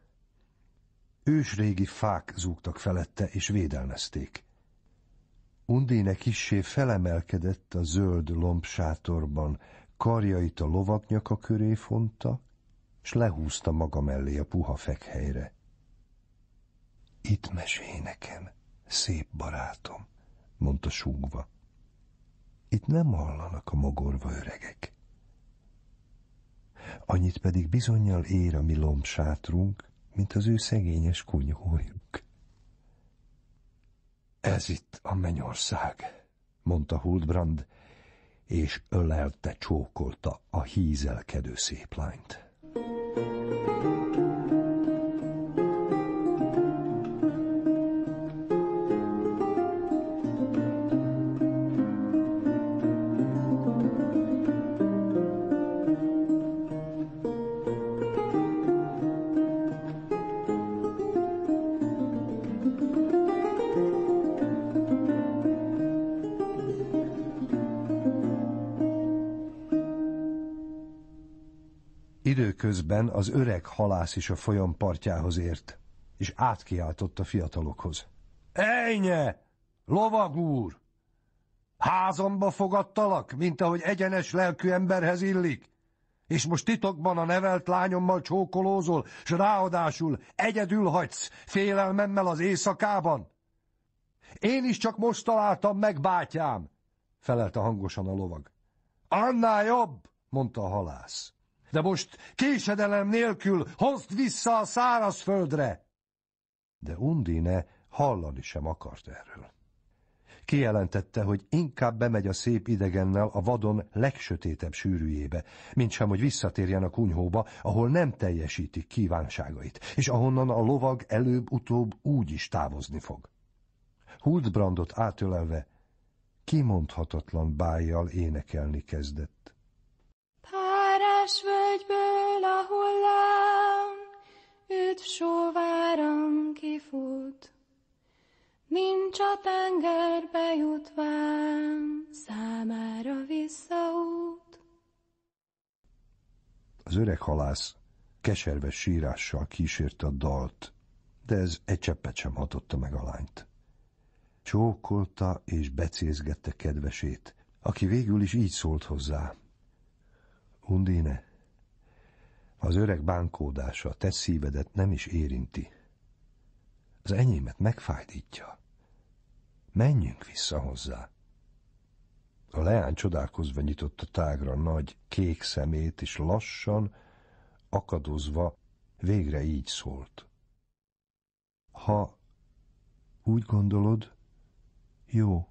[SPEAKER 1] Ősrégi fák zúgtak felette, és védelmezték. Undine kissé felemelkedett a zöld lombsátorban, karjait a nyaka köré fonta, s lehúzta maga mellé a puha fekhelyre. Itt mesél nekem, szép barátom, mondta súgva. Itt nem hallanak a mogorva öregek. Annyit pedig bizonyal ér a mi lombsátrunk, mint az ő szegényes kunyhójuk. Ez itt a mennyország, mondta Huldbrand, és ölelte, csókolta a hízelkedő szép lányt. Időközben az öreg halász is a folyam partjához ért, és átkiáltott a fiatalokhoz. Ejnye! Lovagúr! Házamba fogadtalak, mint ahogy egyenes lelkű emberhez illik, és most titokban a nevelt lányommal csókolózol, s ráadásul egyedül hagysz félelmemmel az éjszakában. Én is csak most találtam meg, bátyám, felelte hangosan a lovag. Annál jobb, mondta a halász de most késedelem nélkül hozd vissza a szárazföldre! De Undine hallani sem akart erről. Kijelentette, hogy inkább bemegy a szép idegennel a vadon legsötétebb sűrűjébe, mint sem, hogy visszatérjen a kunyhóba, ahol nem teljesítik kívánságait, és ahonnan a lovag előbb-utóbb úgy is távozni fog. Huldbrandot átölelve kimondhatatlan bájjal énekelni kezdett. Vizes völgyből a hullám, üdv sóváram kifut. Nincs a tenger bejutván számára visszaút. Az öreg halász keserves sírással kísérte a dalt, de ez egy cseppet sem hatotta meg a lányt. Csókolta és becézgette kedvesét, aki végül is így szólt hozzá. Undine, az öreg bánkódása te szívedet nem is érinti. Az enyémet megfájdítja. Menjünk vissza hozzá. A leány csodálkozva nyitotta tágra nagy, kék szemét, és lassan, akadozva, végre így szólt. Ha úgy gondolod, jó,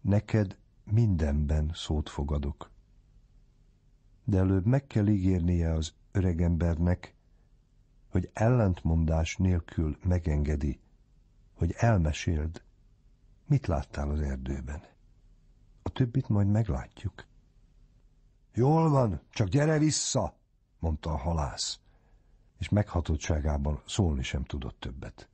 [SPEAKER 1] neked mindenben szót fogadok de előbb meg kell ígérnie az öregembernek, hogy ellentmondás nélkül megengedi, hogy elmeséld, mit láttál az erdőben. A többit majd meglátjuk. Jól van, csak gyere vissza, mondta a halász, és meghatottságában szólni sem tudott többet.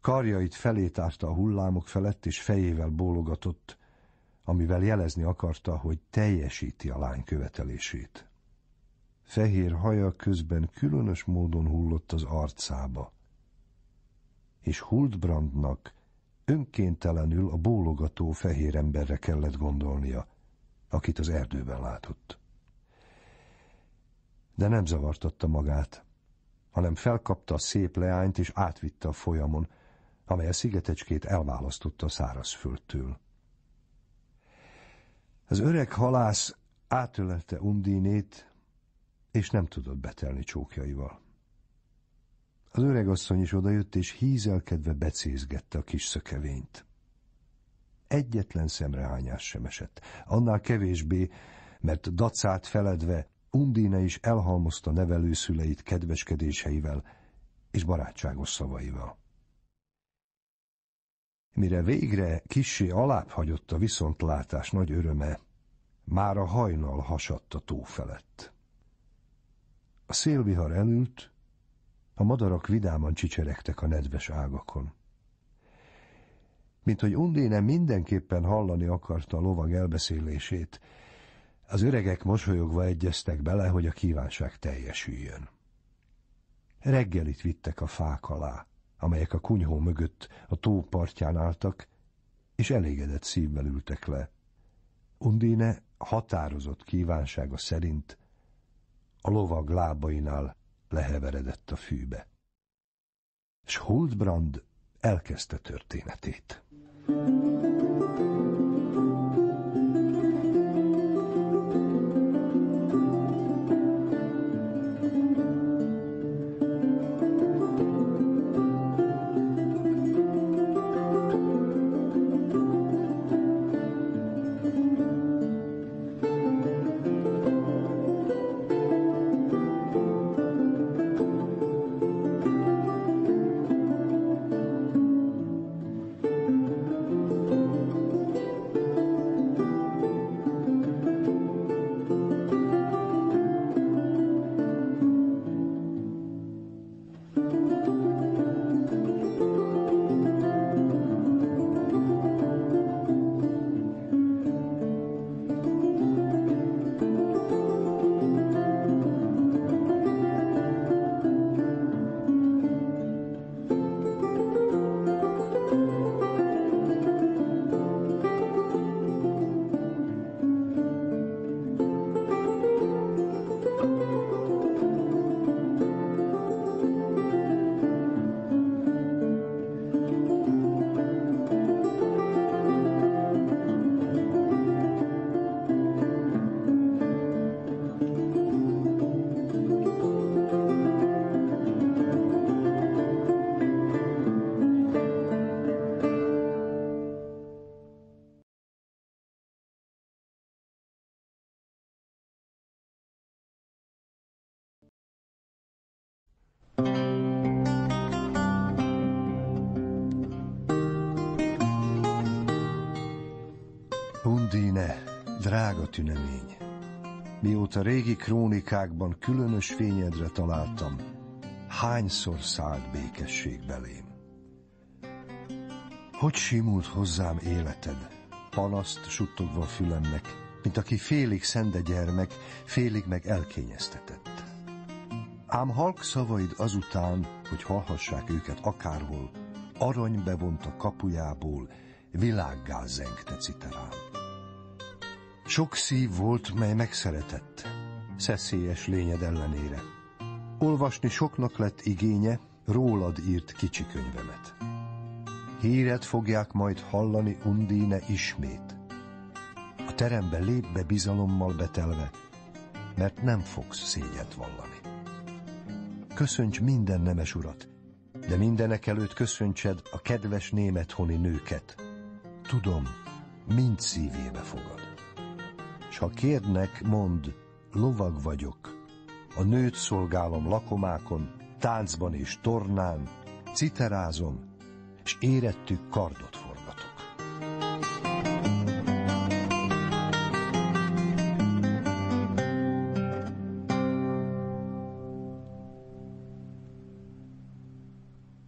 [SPEAKER 1] Karjait felé a hullámok felett, és fejével bólogatott, amivel jelezni akarta, hogy teljesíti a lány követelését. Fehér haja közben különös módon hullott az arcába, és Huldbrandnak önkéntelenül a bólogató fehér emberre kellett gondolnia, akit az erdőben látott. De nem zavartatta magát, hanem felkapta a szép leányt és átvitte a folyamon, amely a szigetecskét elválasztotta a szárazföldtől. Az öreg halász átölelte Undinét, és nem tudott betelni csókjaival. Az öreg asszony is odajött, és hízelkedve becézgette a kis szökevényt. Egyetlen szemrehányás sem esett, annál kevésbé, mert dacát feledve Undine is elhalmozta nevelőszüleit kedveskedéseivel és barátságos szavaival. Mire végre kissé alább hagyott a viszontlátás nagy öröme, már a hajnal hasadt a tó felett. A szélvihar elült, a madarak vidáman csicseregtek a nedves ágakon. Mint hogy Undéne mindenképpen hallani akarta a lovag elbeszélését, az öregek mosolyogva egyeztek bele, hogy a kívánság teljesüljön. Reggelit vittek a fák alá, amelyek a kunyhó mögött a tó partján álltak, és elégedett szívvel ültek le. Undine határozott kívánsága szerint a lovag lábainál leheveredett a fűbe. S Huldbrand elkezdte történetét. Thank you. tünemény. Mióta régi krónikákban különös fényedre találtam, hányszor szállt békesség belém. Hogy simult hozzám életed, panaszt suttogva a fülemnek, mint aki félig szende gyermek, félig meg elkényeztetett. Ám halk szavaid azután, hogy hallhassák őket akárhol, arany a kapujából, világgá zengte citerám. Sok szív volt, mely megszeretett, szeszélyes lényed ellenére. Olvasni soknak lett igénye, rólad írt kicsi könyvemet. Híret fogják majd hallani Undine ismét. A terembe lép be bizalommal betelve, mert nem fogsz szégyet vallani. Köszönts minden nemes urat, de mindenek előtt köszöntsed a kedves német honi nőket. Tudom, mind szívébe fogad s ha kérnek, mond, lovag vagyok. A nőt szolgálom lakomákon, táncban és tornán, citerázom, és érettük kardot forgatok.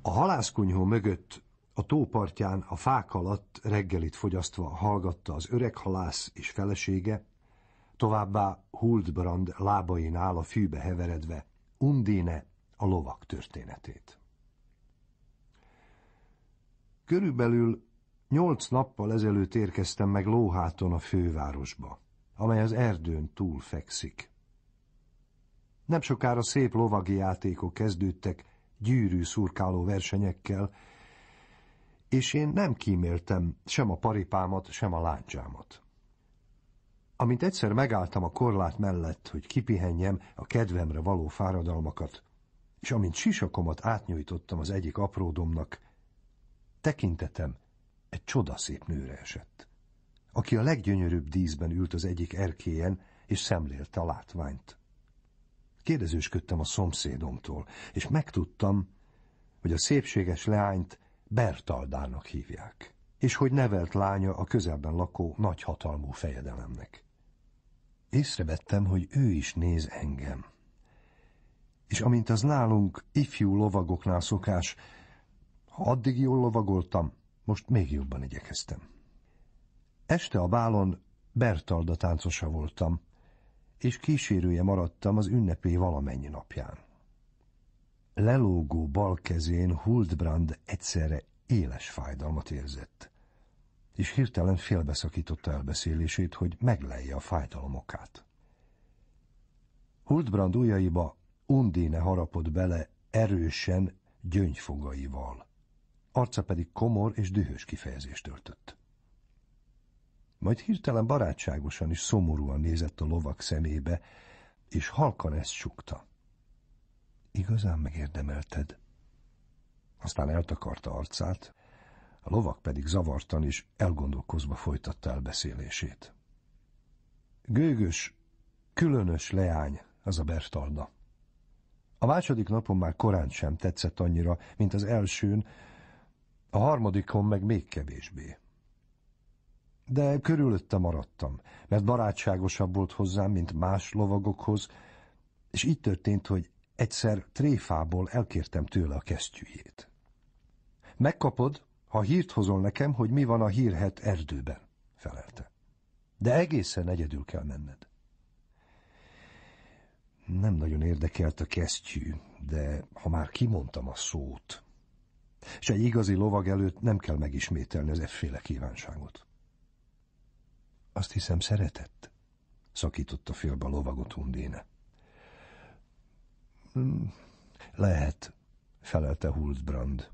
[SPEAKER 1] A halászkunyhó mögött a tópartján a fák alatt reggelit fogyasztva hallgatta az öreg halász és felesége, Továbbá Huldbrand lábainál a fűbe heveredve Undine a lovak történetét. Körülbelül nyolc nappal ezelőtt érkeztem meg lóháton a fővárosba, amely az erdőn túl fekszik. Nem sokára szép lovagi játékok kezdődtek gyűrű szurkáló versenyekkel, és én nem kíméltem sem a paripámat, sem a láncsámat. Amint egyszer megálltam a korlát mellett, hogy kipihenjem a kedvemre való fáradalmakat, és amint sisakomat átnyújtottam az egyik apródomnak, tekintetem egy csodaszép nőre esett, aki a leggyönyörűbb díszben ült az egyik erkélyen, és szemlélte a látványt. Kérdezősködtem a szomszédomtól, és megtudtam, hogy a szépséges leányt Bertaldának hívják, és hogy nevelt lánya a közelben lakó nagyhatalmú fejedelemnek. Észrevettem, hogy ő is néz engem. És amint az nálunk ifjú lovagoknál szokás, ha addig jól lovagoltam, most még jobban igyekeztem. Este a bálon Bertalda táncosa voltam, és kísérője maradtam az ünnepé valamennyi napján. Lelógó bal kezén Huldbrand egyszerre éles fájdalmat érzett és hirtelen félbeszakította elbeszélését, hogy meglelje a fájdalom okát. Huldbrand ujjaiba Undine harapott bele erősen gyöngyfogaival. Arca pedig komor és dühös kifejezést öltött. Majd hirtelen barátságosan és szomorúan nézett a lovak szemébe, és halkan ezt csukta. Igazán megérdemelted. Aztán eltakarta arcát, a lovak pedig zavartan és elgondolkozva folytatta el beszélését. Gőgös, különös leány az a Bertalda. A második napon már korán sem tetszett annyira, mint az elsőn, a harmadikon meg még kevésbé. De körülötte maradtam, mert barátságosabb volt hozzám, mint más lovagokhoz, és így történt, hogy egyszer tréfából elkértem tőle a kesztyűjét. Megkapod, ha hírt hozol nekem, hogy mi van a hírhet erdőben, felelte. De egészen egyedül kell menned. Nem nagyon érdekelt a kesztyű, de ha már kimondtam a szót, és egy igazi lovag előtt nem kell megismételni az efféle kívánságot. Azt hiszem szeretett, szakította félbe a lovagot Undéne. Hm, lehet, felelte Hultbrand.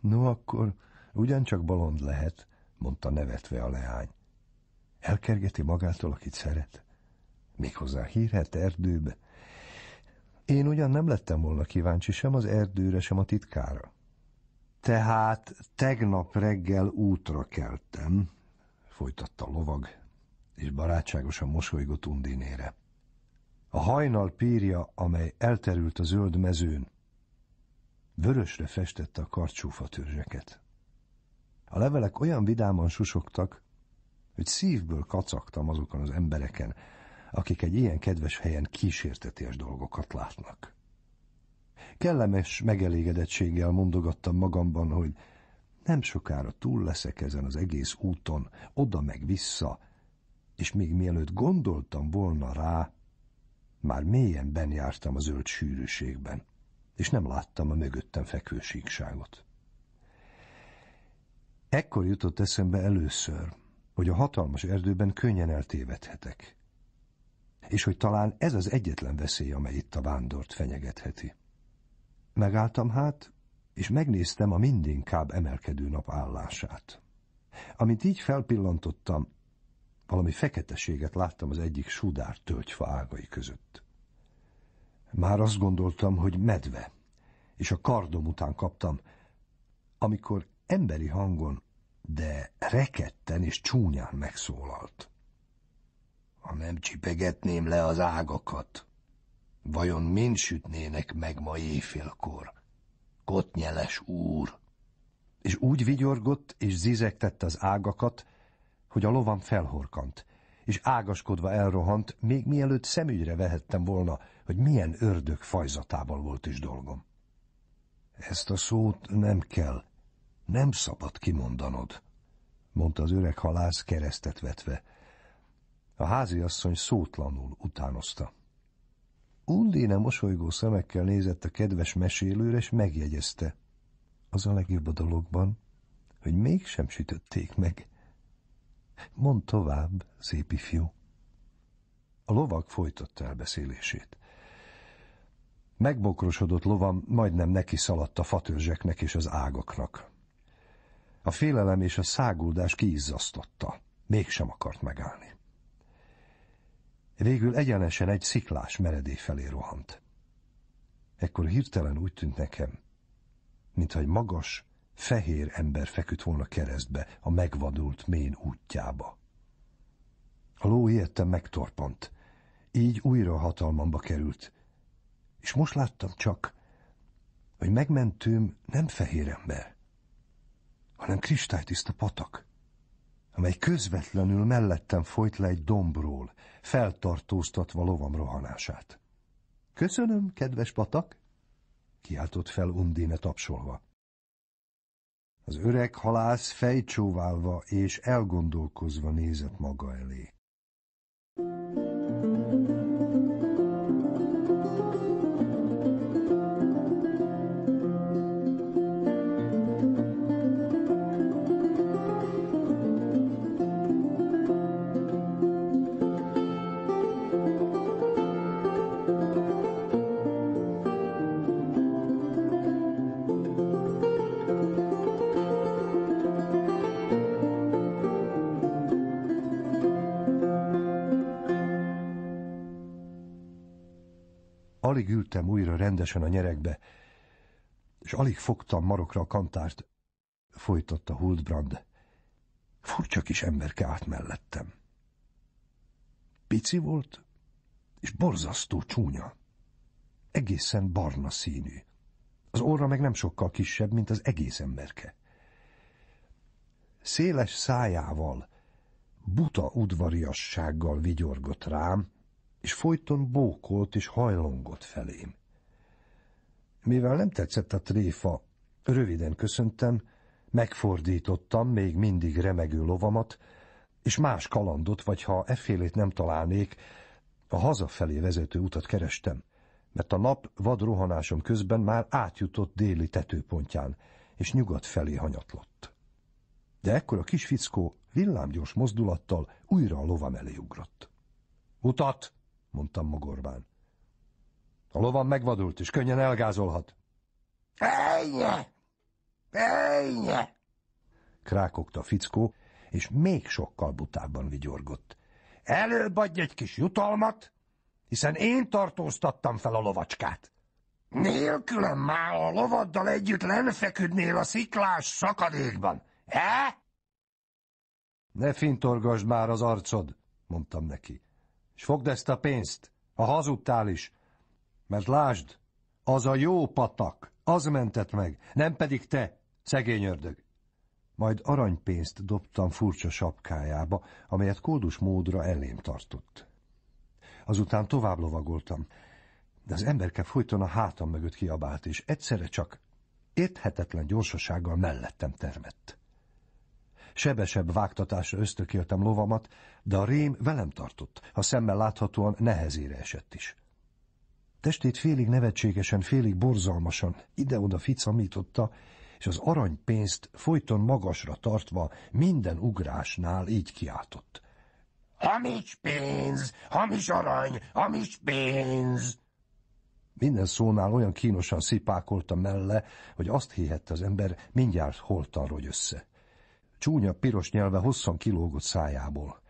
[SPEAKER 1] No akkor ugyancsak balond lehet, mondta nevetve a leány. Elkergeti magától, akit szeret? Méghozzá hírhet erdőbe? Én ugyan nem lettem volna kíváncsi sem az erdőre, sem a titkára. Tehát tegnap reggel útra keltem, folytatta a lovag, és barátságosan mosolygott Undinére. A hajnal pírja, amely elterült a zöld mezőn, vörösre festette a karcsúfa törzseket. A levelek olyan vidáman susogtak, hogy szívből kacagtam azokon az embereken, akik egy ilyen kedves helyen kísérteties dolgokat látnak. Kellemes megelégedettséggel mondogattam magamban, hogy nem sokára túl leszek ezen az egész úton, oda meg vissza, és még mielőtt gondoltam volna rá, már mélyen benjártam a zöld sűrűségben és nem láttam a mögöttem fekvő síkságot. Ekkor jutott eszembe először, hogy a hatalmas erdőben könnyen eltévedhetek, és hogy talán ez az egyetlen veszély, amely itt a vándort fenyegetheti. Megálltam hát, és megnéztem a mindinkább emelkedő nap állását. Amint így felpillantottam, valami feketeséget láttam az egyik sudár töltyfa ágai között. Már azt gondoltam, hogy medve, és a kardom után kaptam, amikor emberi hangon, de reketten és csúnyán megszólalt. Ha nem csipegetném le az ágakat, vajon mind sütnének meg ma éjfélkor? Kotnyeles úr! És úgy vigyorgott és zizegtett az ágakat, hogy a lovam felhorkant, és ágaskodva elrohant, még mielőtt szemügyre vehettem volna, hogy milyen ördög fajzatával volt is dolgom. Ezt a szót nem kell, nem szabad kimondanod, mondta az öreg halász keresztet vetve. A háziasszony szótlanul utánozta. Undine mosolygó szemekkel nézett a kedves mesélőre, és megjegyezte. Az a legjobb a dologban, hogy mégsem sütötték meg. Mond tovább, szép ifjú. A lovag folytatta elbeszélését. Megbokrosodott lovam majdnem neki szaladt a fatörzseknek és az ágaknak. A félelem és a száguldás kiizzasztotta. Mégsem akart megállni. Végül egyenesen egy sziklás meredé felé rohant. Ekkor hirtelen úgy tűnt nekem, mintha egy magas, fehér ember feküdt volna keresztbe, a megvadult mén útjába. A ló ilyetten megtorpant, így újra hatalmamba került, és most láttam csak, hogy megmentőm nem fehér ember, hanem kristálytiszta patak, amely közvetlenül mellettem folyt le egy dombról, feltartóztatva lovam rohanását. Köszönöm, kedves patak! kiáltott fel Undine tapsolva. Az öreg halász fejcsóválva és elgondolkozva nézett maga elé. csendesen a nyerekbe, és alig fogtam marokra a kantárt, folytatta Huldbrand. Furcsa kis emberke állt mellettem. Pici volt, és borzasztó csúnya. Egészen barna színű. Az orra meg nem sokkal kisebb, mint az egész emberke. Széles szájával, buta udvariassággal vigyorgott rám, és folyton bókolt és hajlongott felém. Mivel nem tetszett a tréfa, röviden köszöntem, megfordítottam még mindig remegő lovamat, és más kalandot, vagy ha effélét nem találnék, a hazafelé vezető utat kerestem, mert a nap vadrohanásom közben már átjutott déli tetőpontján, és nyugat felé hanyatlott. De ekkor a kis fickó villámgyors mozdulattal újra a lovam elé ugrott. Utat! mondtam mogorván. A lovan megvadult, és könnyen elgázolhat. Ejje! Ejje! Krákogta fickó, és még sokkal butábban vigyorgott. Előbb adj egy kis jutalmat, hiszen én tartóztattam fel a lovacskát. Nélkülem már a lovaddal együtt lenfeküdnél a sziklás szakadékban, he? Ne fintorgasd már az arcod, mondtam neki, és fogd ezt a pénzt, ha hazudtál is, mert lásd, az a jó patak, az mentett meg, nem pedig te, szegény ördög. Majd aranypénzt dobtam furcsa sapkájába, amelyet kódus módra elém tartott. Azután tovább lovagoltam, de az emberke folyton a hátam mögött kiabált, és egyszerre csak érthetetlen gyorsasággal mellettem termett. Sebesebb vágtatásra ösztökéltem lovamat, de a rém velem tartott, ha szemmel láthatóan nehezére esett is. Testét félig nevetségesen, félig borzalmasan ide-oda ficamította, és az aranypénzt folyton magasra tartva minden ugrásnál így kiáltott. Hamis pénz, hamis arany, hamis pénz! Minden szónál olyan kínosan szipákolta melle, hogy azt hihette az ember, mindjárt holtan rogy össze. Csúnya piros nyelve hosszan kilógott szájából.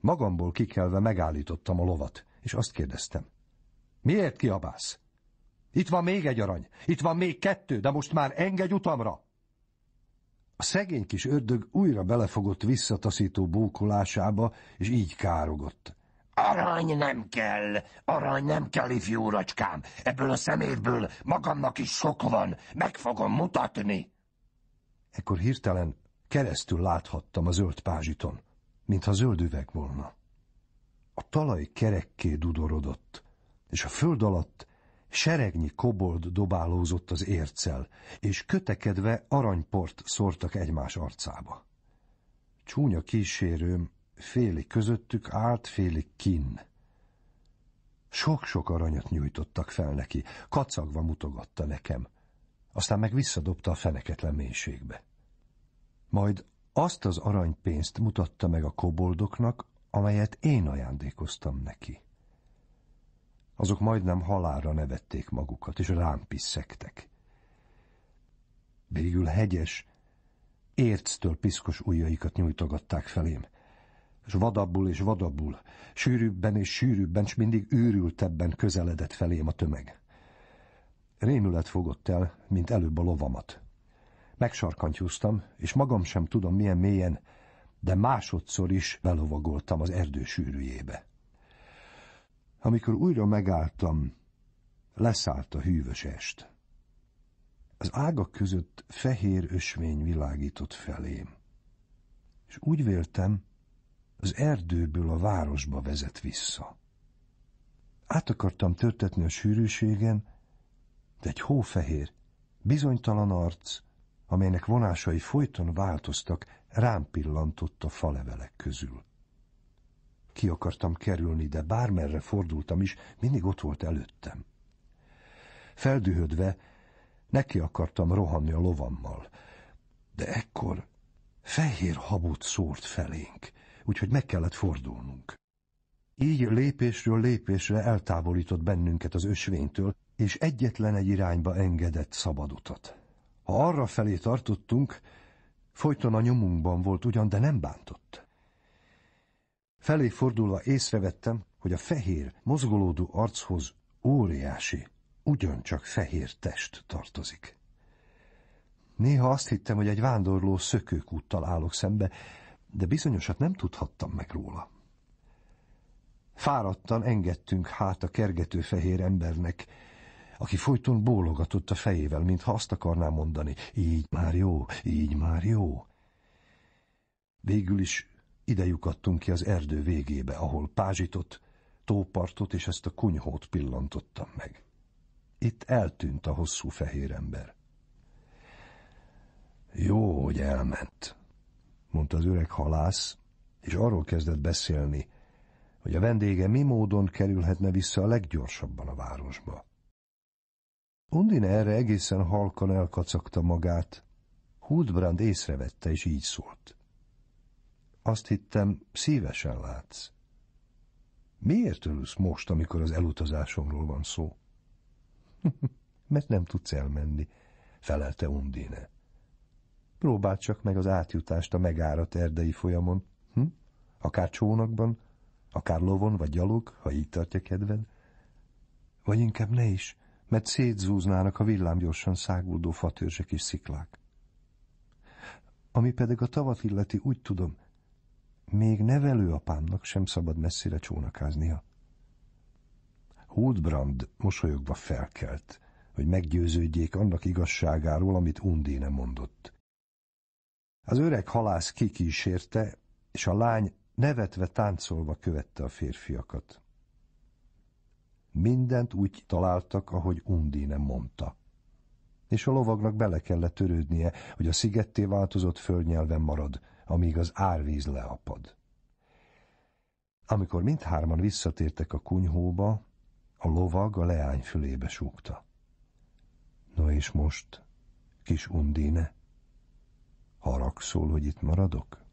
[SPEAKER 1] Magamból kikelve megállítottam a lovat, és azt kérdeztem. Miért kiabálsz? Itt van még egy arany, itt van még kettő, de most már engedj utamra! A szegény kis ördög újra belefogott visszataszító bókolásába, és így károgott. Arany nem kell, arany nem kell, ifjú uracskám. Ebből a szemétből magamnak is sok van, meg fogom mutatni. Ekkor hirtelen keresztül láthattam a zöld pázsiton, mintha zöld üveg volna. A talaj kerekké dudorodott és a föld alatt seregnyi kobold dobálózott az ércel, és kötekedve aranyport szórtak egymás arcába. Csúnya kísérőm félig közöttük állt, félig kinn. Sok-sok aranyat nyújtottak fel neki, kacagva mutogatta nekem, aztán meg visszadobta a feneketlen mélységbe. Majd azt az aranypénzt mutatta meg a koboldoknak, amelyet én ajándékoztam neki. Azok majdnem halálra nevették magukat, és rám piszektek. Végül hegyes, érctől piszkos ujjaikat nyújtogatták felém, és vadabbul és vadabbul, sűrűbben és sűrűbben, s mindig őrültebben közeledett felém a tömeg. Rémület fogott el, mint előbb a lovamat. Megsarkantyúztam, és magam sem tudom milyen mélyen, de másodszor is belovagoltam az erdő sűrűjébe. Amikor újra megálltam, leszállt a hűvös est. Az ágak között fehér ösvény világított felém, és úgy véltem, az erdőből a városba vezet vissza. Át akartam törtetni a sűrűségen, de egy hófehér, bizonytalan arc, amelynek vonásai folyton változtak, rám pillantott a falevelek közül. Ki akartam kerülni, de bármerre fordultam is, mindig ott volt előttem. Feldühödve neki akartam rohanni a lovammal, de ekkor fehér habot szórt felénk, úgyhogy meg kellett fordulnunk. Így lépésről lépésre eltávolított bennünket az ösvénytől, és egyetlen egy irányba engedett szabad utat. Ha arra felé tartottunk, folyton a nyomunkban volt ugyan, de nem bántott. Felé fordulva észrevettem, hogy a fehér, mozgolódó archoz óriási, ugyancsak fehér test tartozik. Néha azt hittem, hogy egy vándorló szökőkúttal állok szembe, de bizonyosat nem tudhattam meg róla. Fáradtan engedtünk hát a kergető fehér embernek, aki folyton bólogatott a fejével, mintha azt akarná mondani, így már jó, így már jó. Végül is ide lyukadtunk ki az erdő végébe, ahol pázsitot, tópartot és ezt a kunyhót pillantottam meg. Itt eltűnt a hosszú fehér ember. Jó, hogy elment, mondta az öreg halász, és arról kezdett beszélni, hogy a vendége mi módon kerülhetne vissza a leggyorsabban a városba. Undine erre egészen halkan elkacagta magát. Hultbrand észrevette, és így szólt. Azt hittem, szívesen látsz. Miért örülsz most, amikor az elutazásomról van szó? Mert nem tudsz elmenni, felelte Undine. Próbáld csak meg az átjutást a megárat erdei folyamon, hm? akár csónakban, akár lovon vagy gyalog, ha így tartja kedved. Vagy inkább ne is, mert szétzúznának a villámgyorsan száguldó fatörzsek és sziklák. Ami pedig a tavat illeti, úgy tudom, még nevelőapámnak sem szabad messzire csónakáznia. Hultbrand mosolyogva felkelt, hogy meggyőződjék annak igazságáról, amit Undine mondott. Az öreg halász kikísérte, és a lány nevetve táncolva követte a férfiakat. Mindent úgy találtak, ahogy Undine mondta. És a lovagnak bele kellett törődnie, hogy a szigetté változott földnyelven marad, amíg az árvíz leapad. Amikor mindhárman visszatértek a kunyhóba, a lovag a leány fülébe súgta. Na és most, kis Undine, haragszol, hogy itt maradok?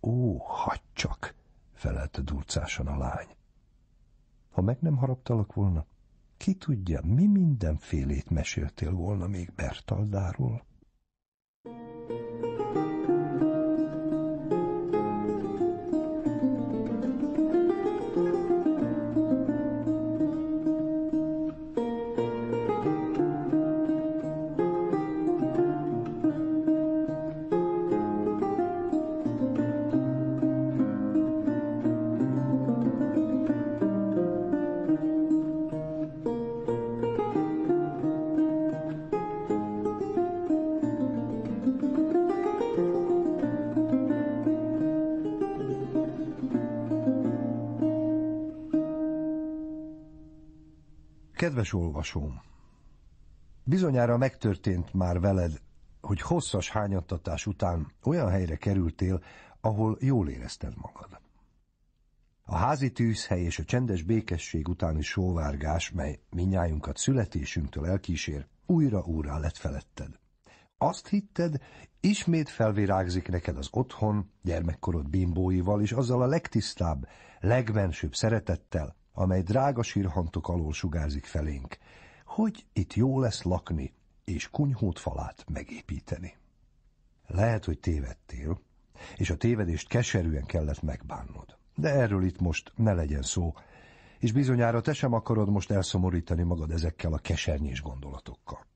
[SPEAKER 1] Ó, hagyd csak, felelte durcásan a lány. Ha meg nem haraptalak volna, ki tudja, mi mindenfélét meséltél volna még Bertaldáról? Kedves olvasóm! Bizonyára megtörtént már veled, hogy hosszas hányattatás után olyan helyre kerültél, ahol jól érezted magad. A házi tűzhely és a csendes békesség utáni sóvárgás, mely minnyájunkat születésünktől elkísér, újra úrá lett feletted. Azt hitted, ismét felvirágzik neked az otthon, gyermekkorod bimbóival, és azzal a legtisztább, legmensőbb szeretettel, amely drága sírhantok alól sugárzik felénk, hogy itt jó lesz lakni és kunyhót falát megépíteni. Lehet, hogy tévedtél, és a tévedést keserűen kellett megbánnod. De erről itt most ne legyen szó, és bizonyára te sem akarod most elszomorítani magad ezekkel a kesernyés gondolatokkal.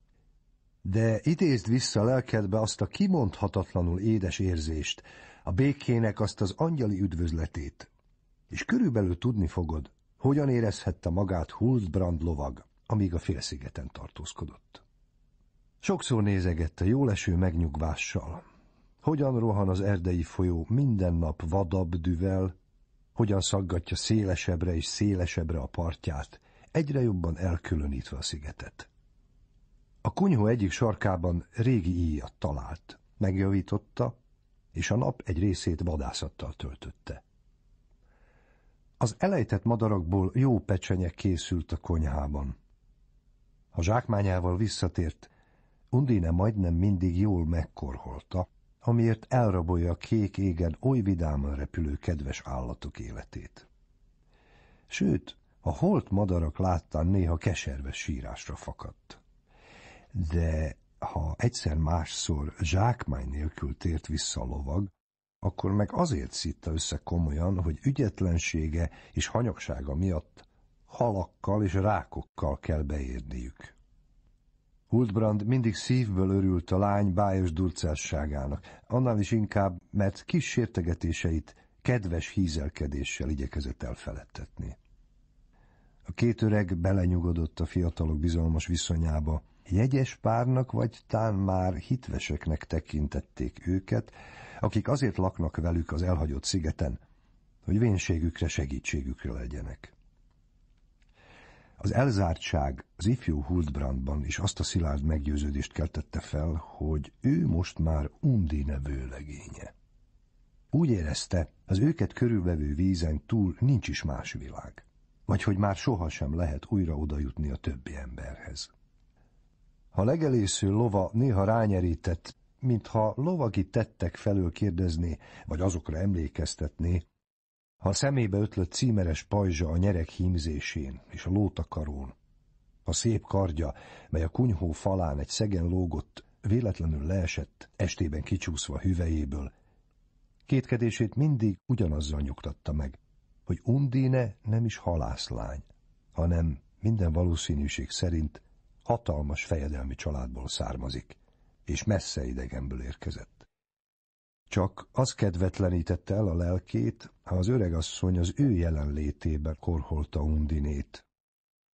[SPEAKER 1] De idézd vissza lelkedbe azt a kimondhatatlanul édes érzést, a békének azt az angyali üdvözletét, és körülbelül tudni fogod, hogyan érezhette magát Huldbrand lovag, amíg a félszigeten tartózkodott? Sokszor nézegette jóleső megnyugvással. Hogyan rohan az erdei folyó minden nap vadabb düvel, hogyan szaggatja szélesebbre és szélesebbre a partját, egyre jobban elkülönítve a szigetet. A kunyhó egyik sarkában régi íjat talált, megjavította, és a nap egy részét vadászattal töltötte. Az elejtett madarakból jó pecsenye készült a konyhában. A zsákmányával visszatért, Undine majdnem mindig jól megkorholta, amiért elrabolja a kék égen oly vidáman repülő kedves állatok életét. Sőt, a holt madarak láttán néha keserves sírásra fakadt. De ha egyszer másszor zsákmány nélkül tért vissza a lovag, akkor meg azért szitta össze komolyan, hogy ügyetlensége és hanyagsága miatt halakkal és rákokkal kell beérniük. Hultbrand mindig szívből örült a lány bájos durcásságának, annál is inkább, mert kis sértegetéseit kedves hízelkedéssel igyekezett elfeledtetni. A két öreg belenyugodott a fiatalok bizalmas viszonyába. Jegyes párnak vagy tán már hitveseknek tekintették őket, akik azért laknak velük az elhagyott szigeten, hogy vénségükre segítségükre legyenek. Az elzártság az ifjú Huldbrandban is azt a szilárd meggyőződést keltette fel, hogy ő most már Undi nevő legénye. Úgy érezte, az őket körülvevő vízen túl nincs is más világ, vagy hogy már sohasem lehet újra odajutni a többi emberhez. Ha legelésző lova néha rányerített, mintha lovagi tettek felől kérdezné, vagy azokra emlékeztetné, ha szemébe ötlött címeres pajzsa a nyerek hímzésén és a lótakarón, a szép kardja, mely a kunyhó falán egy szegen lógott, véletlenül leesett, estében kicsúszva hüvejéből. Kétkedését mindig ugyanazzal nyugtatta meg, hogy Undine nem is halászlány, hanem minden valószínűség szerint hatalmas fejedelmi családból származik és messze idegenből érkezett. Csak az kedvetlenítette el a lelkét, ha az öregasszony az ő jelenlétében korholta Undinét.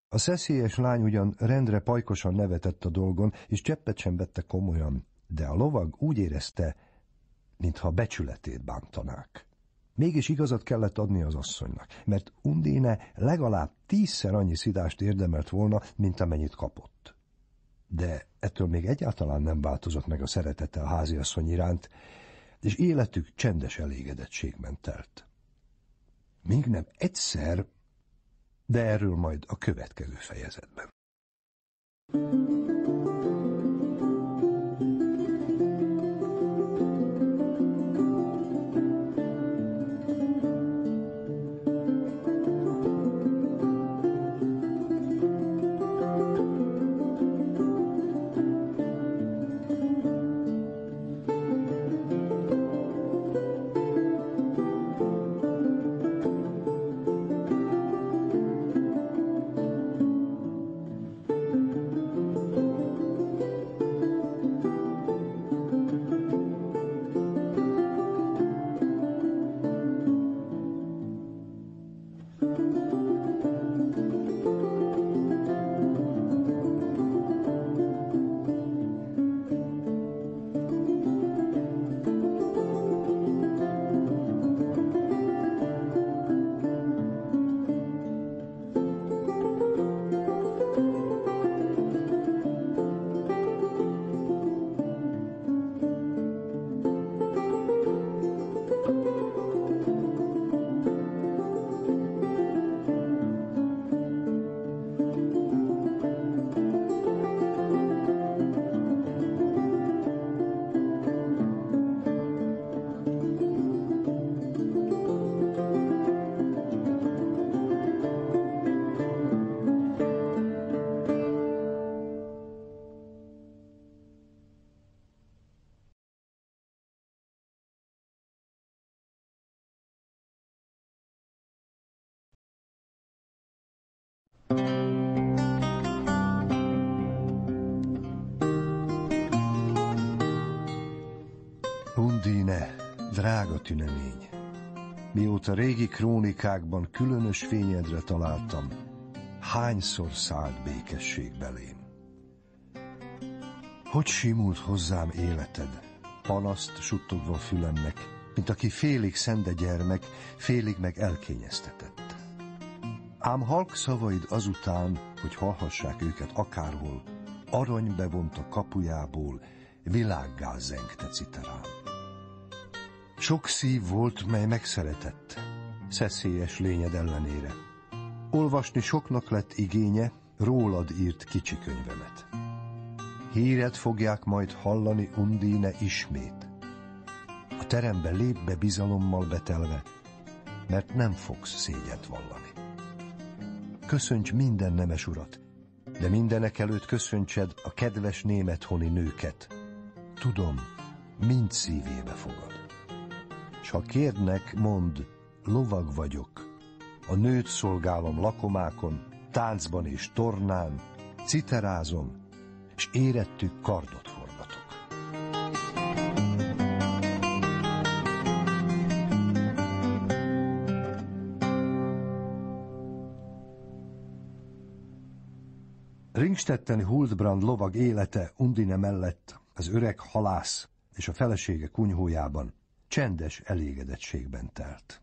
[SPEAKER 1] A szeszélyes lány ugyan rendre pajkosan nevetett a dolgon, és cseppet sem vette komolyan, de a lovag úgy érezte, mintha becsületét bántanák. Mégis igazat kellett adni az asszonynak, mert Undine legalább tízszer annyi szidást érdemelt volna, mint amennyit kapott de ettől még egyáltalán nem változott meg a szeretete a háziasszony iránt, és életük csendes elégedettség mentelt. Még nem egyszer, de erről majd a következő fejezetben. Thank you. tünemény. Mióta régi krónikákban különös fényedre találtam, hányszor szállt békesség belém. Hogy simult hozzám életed, panaszt suttogva fülemnek, mint aki félig szende gyermek, félig meg elkényeztetett. Ám halk szavaid azután, hogy hallhassák őket akárhol, arany bevont a kapujából, világgá zengte citerám. Sok szív volt, mely megszeretett, szeszélyes lényed ellenére. Olvasni soknak lett igénye, rólad írt kicsi könyvemet. Híret fogják majd hallani Undine ismét. A terembe lép be bizalommal betelve, mert nem fogsz szégyet vallani. Köszönts minden nemes urat, de mindenek előtt köszöntsed a kedves német honi nőket. Tudom, mind szívébe fogad. S ha kérnek, mond, lovag vagyok. A nőt szolgálom lakomákon, táncban és tornán, citerázom, és érettük kardot forgatok. Ringstetteni Huldbrand lovag élete Undine mellett az öreg halász és a felesége kunyhójában csendes elégedettségben telt.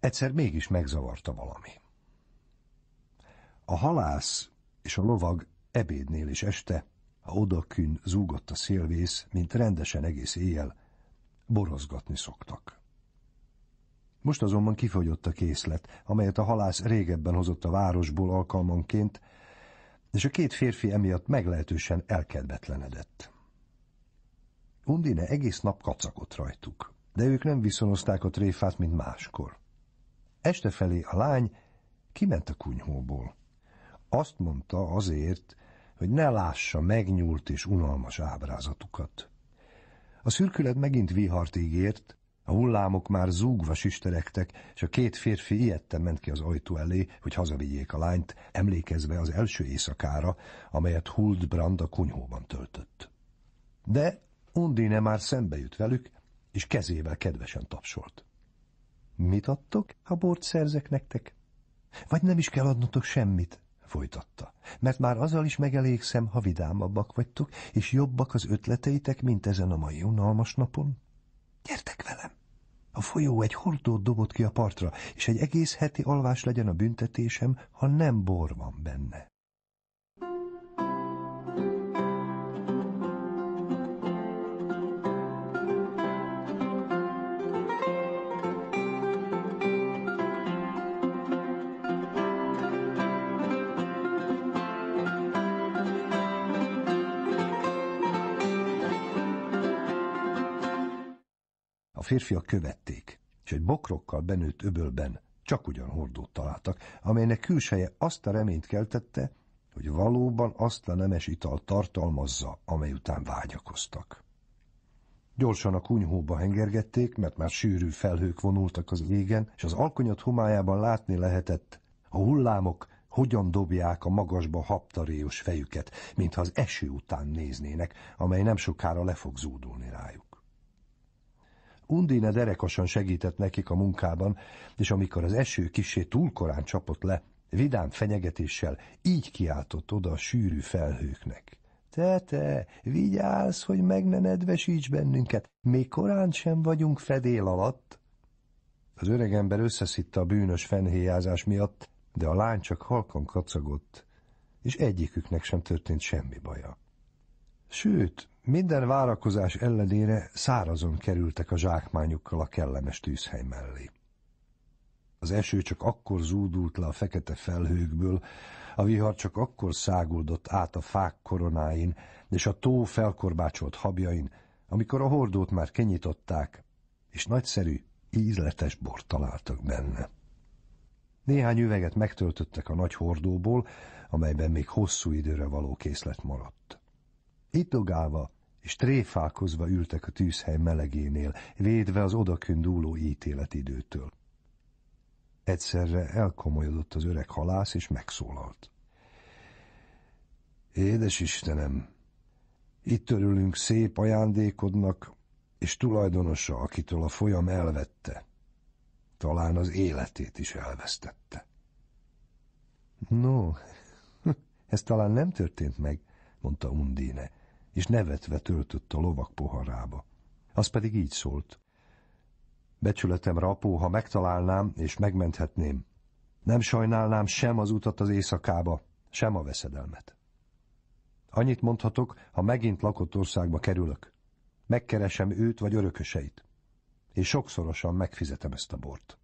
[SPEAKER 1] Egyszer mégis megzavarta valami. A halász és a lovag ebédnél is este, ha odakűn zúgott a szélvész, mint rendesen egész éjjel, borozgatni szoktak. Most azonban kifogyott a készlet, amelyet a halász régebben hozott a városból alkalmanként, és a két férfi emiatt meglehetősen elkedvetlenedett. Undine egész nap kacagott rajtuk, de ők nem viszonozták a tréfát, mint máskor. Este felé a lány kiment a kunyhóból. Azt mondta azért, hogy ne lássa megnyúlt és unalmas ábrázatukat. A szürkület megint vihart ígért, a hullámok már zúgva sisterektek, és a két férfi ilyetten ment ki az ajtó elé, hogy hazavigyék a lányt, emlékezve az első éjszakára, amelyet Huldbrand a kunyhóban töltött. De Undine már szembe jut velük, és kezével kedvesen tapsolt. Mit adtok, ha bort szerzek nektek? Vagy nem is kell adnotok semmit, folytatta, mert már azzal is megelégszem, ha vidámabbak vagytok, és jobbak az ötleteitek, mint ezen a mai unalmas napon. Gyertek velem! A folyó egy hordót dobott ki a partra, és egy egész heti alvás legyen a büntetésem, ha nem bor van benne. férfiak követték, és egy bokrokkal benőtt öbölben csak ugyan hordót találtak, amelynek külseje azt a reményt keltette, hogy valóban azt a nemes ital tartalmazza, amely után vágyakoztak. Gyorsan a kunyhóba hengergették, mert már sűrű felhők vonultak az égen, és az alkonyat homályában látni lehetett, a hullámok hogyan dobják a magasba haptaréjos fejüket, mintha az eső után néznének, amely nem sokára le fog zúdulni rájuk. Undine derekasan segített nekik a munkában, és amikor az eső kisé túl korán csapott le, vidám fenyegetéssel így kiáltott oda a sűrű felhőknek. Te, te, vigyázz, hogy meg ne nedvesíts bennünket, még korán sem vagyunk fedél alatt. Az öregember összeszitta a bűnös fenhéjázás miatt, de a lány csak halkan kacagott, és egyiküknek sem történt semmi baja. Sőt, minden várakozás ellenére szárazon kerültek a zsákmányukkal a kellemes tűzhely mellé. Az eső csak akkor zúdult le a fekete felhőkből, a vihar csak akkor száguldott át a fák koronáin és a tó felkorbácsolt habjain, amikor a hordót már kinyitották, és nagyszerű, ízletes bort találtak benne. Néhány üveget megtöltöttek a nagy hordóból, amelyben még hosszú időre való készlet maradt. Itogálva és tréfálkozva ültek a tűzhely melegénél, védve az odakön dúló ítéletidőtől. Egyszerre elkomolyodott az öreg halász, és megszólalt. Édes Istenem, itt örülünk szép ajándékodnak, és tulajdonosa, akitől a folyam elvette. Talán az életét is elvesztette. No, ez talán nem történt meg, mondta Undine és nevetve töltött a lovak poharába. Az pedig így szólt. Becsületemre, apó, ha megtalálnám és megmenthetném, nem sajnálnám sem az utat az éjszakába, sem a veszedelmet. Annyit mondhatok, ha megint lakott országba kerülök. Megkeresem őt vagy örököseit, és sokszorosan megfizetem ezt a bort.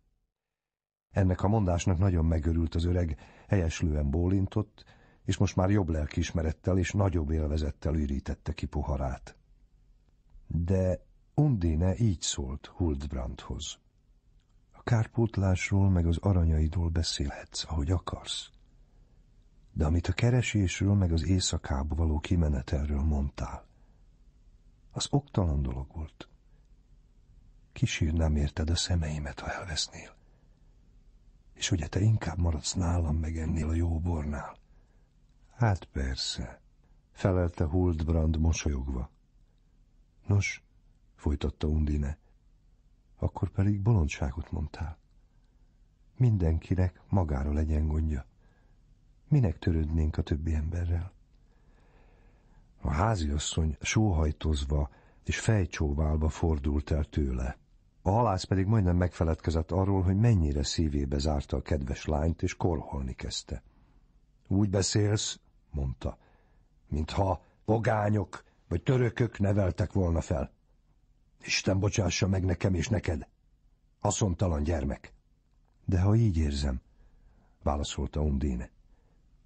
[SPEAKER 1] Ennek a mondásnak nagyon megörült az öreg, helyeslően bólintott, és most már jobb lelkiismerettel és nagyobb élvezettel ürítette ki poharát. De Undine így szólt Huldbrandhoz. A kárpótlásról meg az aranyaidól beszélhetsz, ahogy akarsz. De amit a keresésről meg az éjszakába való kimenetelről mondtál, az oktalan dolog volt. nem érted a szemeimet, ha elvesznél. És ugye te inkább maradsz nálam meg ennél a jó bornál. Hát persze, felelte Huldbrand mosolyogva. Nos, folytatta Undine, akkor pedig bolondságot mondtál. Mindenkinek magára legyen gondja. Minek törődnénk a többi emberrel? A háziasszony sóhajtozva és fejcsóválva fordult el tőle. A halász pedig majdnem megfeledkezett arról, hogy mennyire szívébe zárta a kedves lányt, és korholni kezdte. Úgy beszélsz, mondta, mintha vogányok vagy törökök neveltek volna fel. Isten bocsássa meg nekem és neked, haszontalan gyermek. De ha így érzem, válaszolta Undine,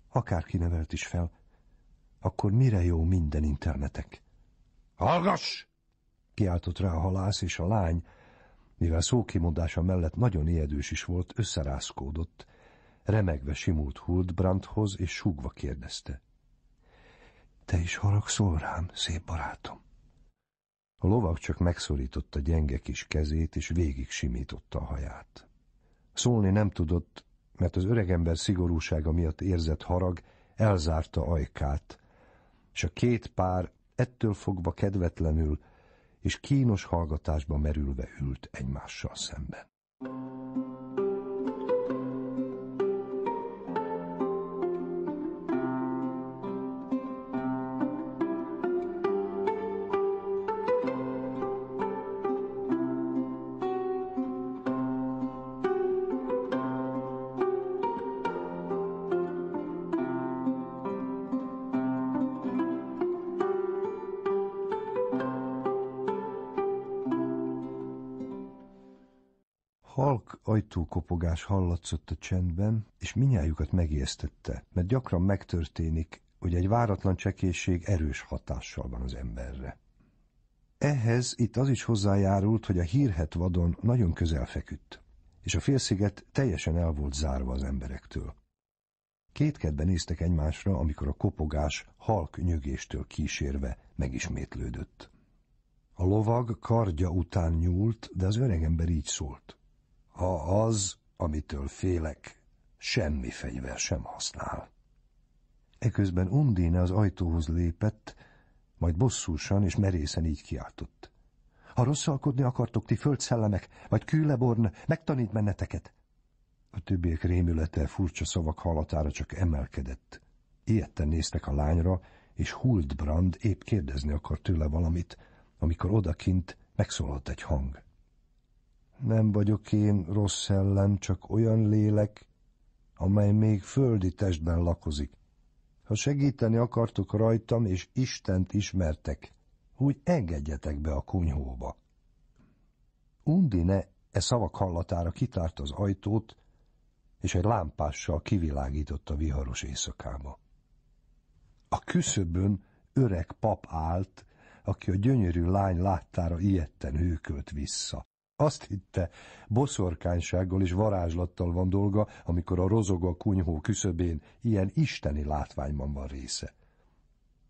[SPEAKER 1] akárki nevelt is fel, akkor mire jó minden internetek? Hallgass! Kiáltott rá a halász, és a lány, mivel szókimondása mellett nagyon ijedős is volt, összerázkódott, Remegve simult Huldbrandhoz, és súgva kérdezte. Te is haragszol rám, szép barátom? A lovag csak megszorította gyenge kis kezét, és végig simította a haját. Szólni nem tudott, mert az öregember szigorúsága miatt érzett harag elzárta ajkát, és a két pár ettől fogva kedvetlenül és kínos hallgatásba merülve ült egymással szemben. Halk ajtókopogás hallatszott a csendben, és minnyájukat megijesztette, mert gyakran megtörténik, hogy egy váratlan csekészség erős hatással van az emberre. Ehhez itt az is hozzájárult, hogy a hírhet vadon nagyon közel feküdt, és a félsziget teljesen el volt zárva az emberektől. Kétkedben néztek egymásra, amikor a kopogás halk nyögéstől kísérve megismétlődött. A lovag kardja után nyúlt, de az öregember így szólt ha az, amitől félek, semmi fegyver sem használ. Eközben Undine az ajtóhoz lépett, majd bosszúsan és merészen így kiáltott. Ha rosszalkodni akartok, ti földszellemek, vagy kőleborn, megtanít benneteket! A többiek rémülete furcsa szavak hallatára csak emelkedett. Ilyetten néztek a lányra, és Huldbrand épp kérdezni akar tőle valamit, amikor odakint megszólalt egy hang. Nem vagyok én rossz szellem, csak olyan lélek, amely még földi testben lakozik. Ha segíteni akartok rajtam, és Istent ismertek, úgy engedjetek be a kunyhóba. Undine e szavak hallatára kitárt az ajtót, és egy lámpással kivilágított a viharos éjszakába. A küszöbön öreg pap állt, aki a gyönyörű lány láttára ilyetten hőkölt vissza. Azt hitte, boszorkánysággal és varázslattal van dolga, amikor a rozoga kunyhó küszöbén ilyen isteni látványban van része.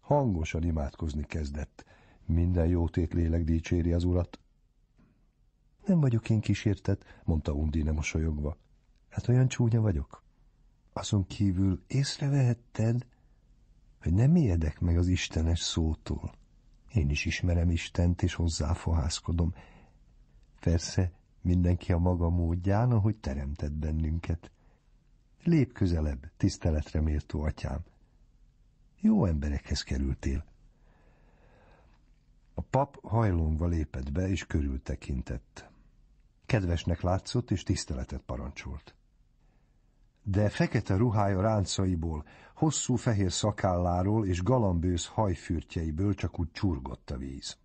[SPEAKER 1] Hangosan imádkozni kezdett. Minden jótét lélek dicséri az urat. Nem vagyok én kísértet, mondta Undine mosolyogva. Hát olyan csúnya vagyok. Azon kívül észrevehetted, hogy nem ijedek meg az istenes szótól. Én is ismerem Istent, és hozzá fohászkodom. Persze mindenki a maga módján, ahogy teremtett bennünket. Lép közelebb, tiszteletre méltó atyám. Jó emberekhez kerültél. A pap hajlongva lépett be, és körültekintett. Kedvesnek látszott, és tiszteletet parancsolt de fekete ruhája ráncaiból, hosszú fehér szakálláról és galambősz hajfürtjeiből csak úgy csurgott a víz.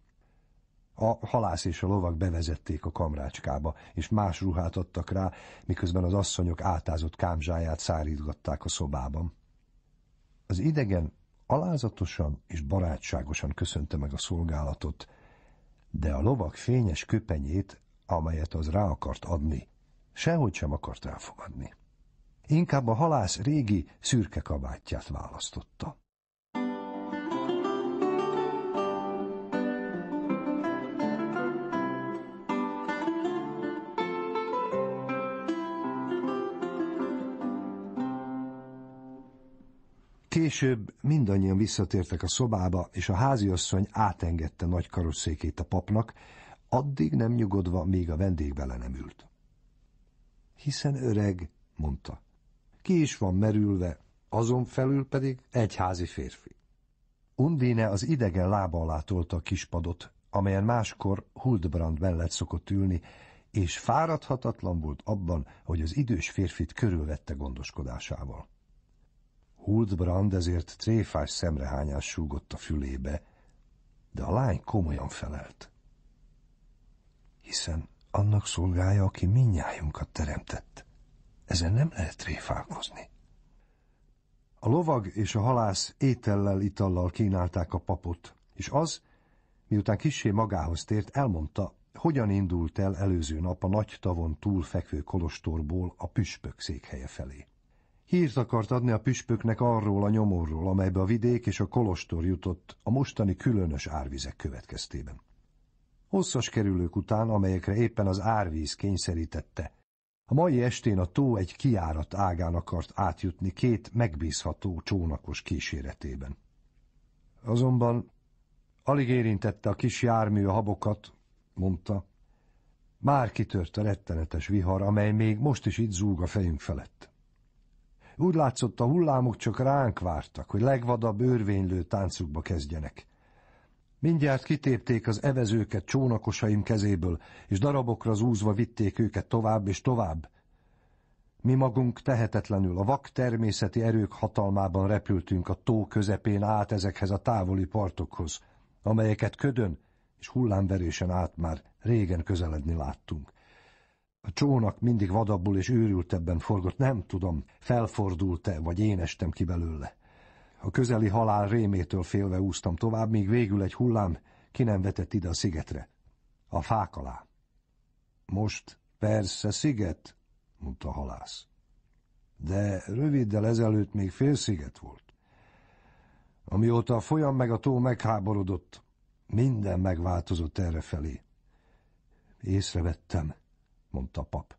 [SPEAKER 1] A halász és a lovak bevezették a kamrácskába, és más ruhát adtak rá, miközben az asszonyok átázott kámzsáját szárítgatták a szobában. Az idegen alázatosan és barátságosan köszönte meg a szolgálatot, de a lovak fényes köpenyét, amelyet az rá akart adni, sehogy sem akart elfogadni. Inkább a halász régi szürke kabátját választotta. Később mindannyian visszatértek a szobába, és a háziasszony átengedte nagy karosszékét a papnak, addig nem nyugodva, míg a vendég bele nem ült. Hiszen öreg, mondta. Ki is van merülve, azon felül pedig egyházi férfi. Undine az idegen lába alá tolta a kispadot, amelyen máskor Huldbrand mellett szokott ülni, és fáradhatatlan volt abban, hogy az idős férfit körülvette gondoskodásával. Huldbrand ezért tréfás szemrehányás súgott a fülébe, de a lány komolyan felelt. Hiszen annak szolgája, aki minnyájunkat teremtett. Ezen nem lehet tréfálkozni. A lovag és a halász étellel, itallal kínálták a papot, és az, miután kissé magához tért, elmondta, hogyan indult el előző nap a nagy tavon túl fekvő kolostorból a püspök székhelye felé. Hírt akart adni a püspöknek arról a nyomorról, amelybe a vidék és a kolostor jutott a mostani különös árvizek következtében. Hosszas kerülők után, amelyekre éppen az árvíz kényszerítette, a mai estén a tó egy kiárat ágán akart átjutni két megbízható csónakos kíséretében. Azonban alig érintette a kis jármű a habokat, mondta. Már kitört a rettenetes vihar, amely még most is itt zúg a fejünk felett. Úgy látszott, a hullámok csak ránk vártak, hogy legvadabb őrvénylő táncukba kezdjenek. Mindjárt kitépték az evezőket csónakosaim kezéből, és darabokra zúzva vitték őket tovább és tovább. Mi magunk tehetetlenül a vak természeti erők hatalmában repültünk a tó közepén át ezekhez a távoli partokhoz, amelyeket ködön és hullámverésen át már régen közeledni láttunk. A csónak mindig vadabbul és őrültebben forgott, nem tudom, felfordult-e, vagy én estem ki belőle. A közeli halál rémétől félve úsztam tovább, míg végül egy hullám ki nem vetett ide a szigetre. A fák alá. Most persze sziget, mondta a halász. De röviddel ezelőtt még fél sziget volt. Amióta a folyam meg a tó megháborodott, minden megváltozott errefelé. Észrevettem, mondta a pap.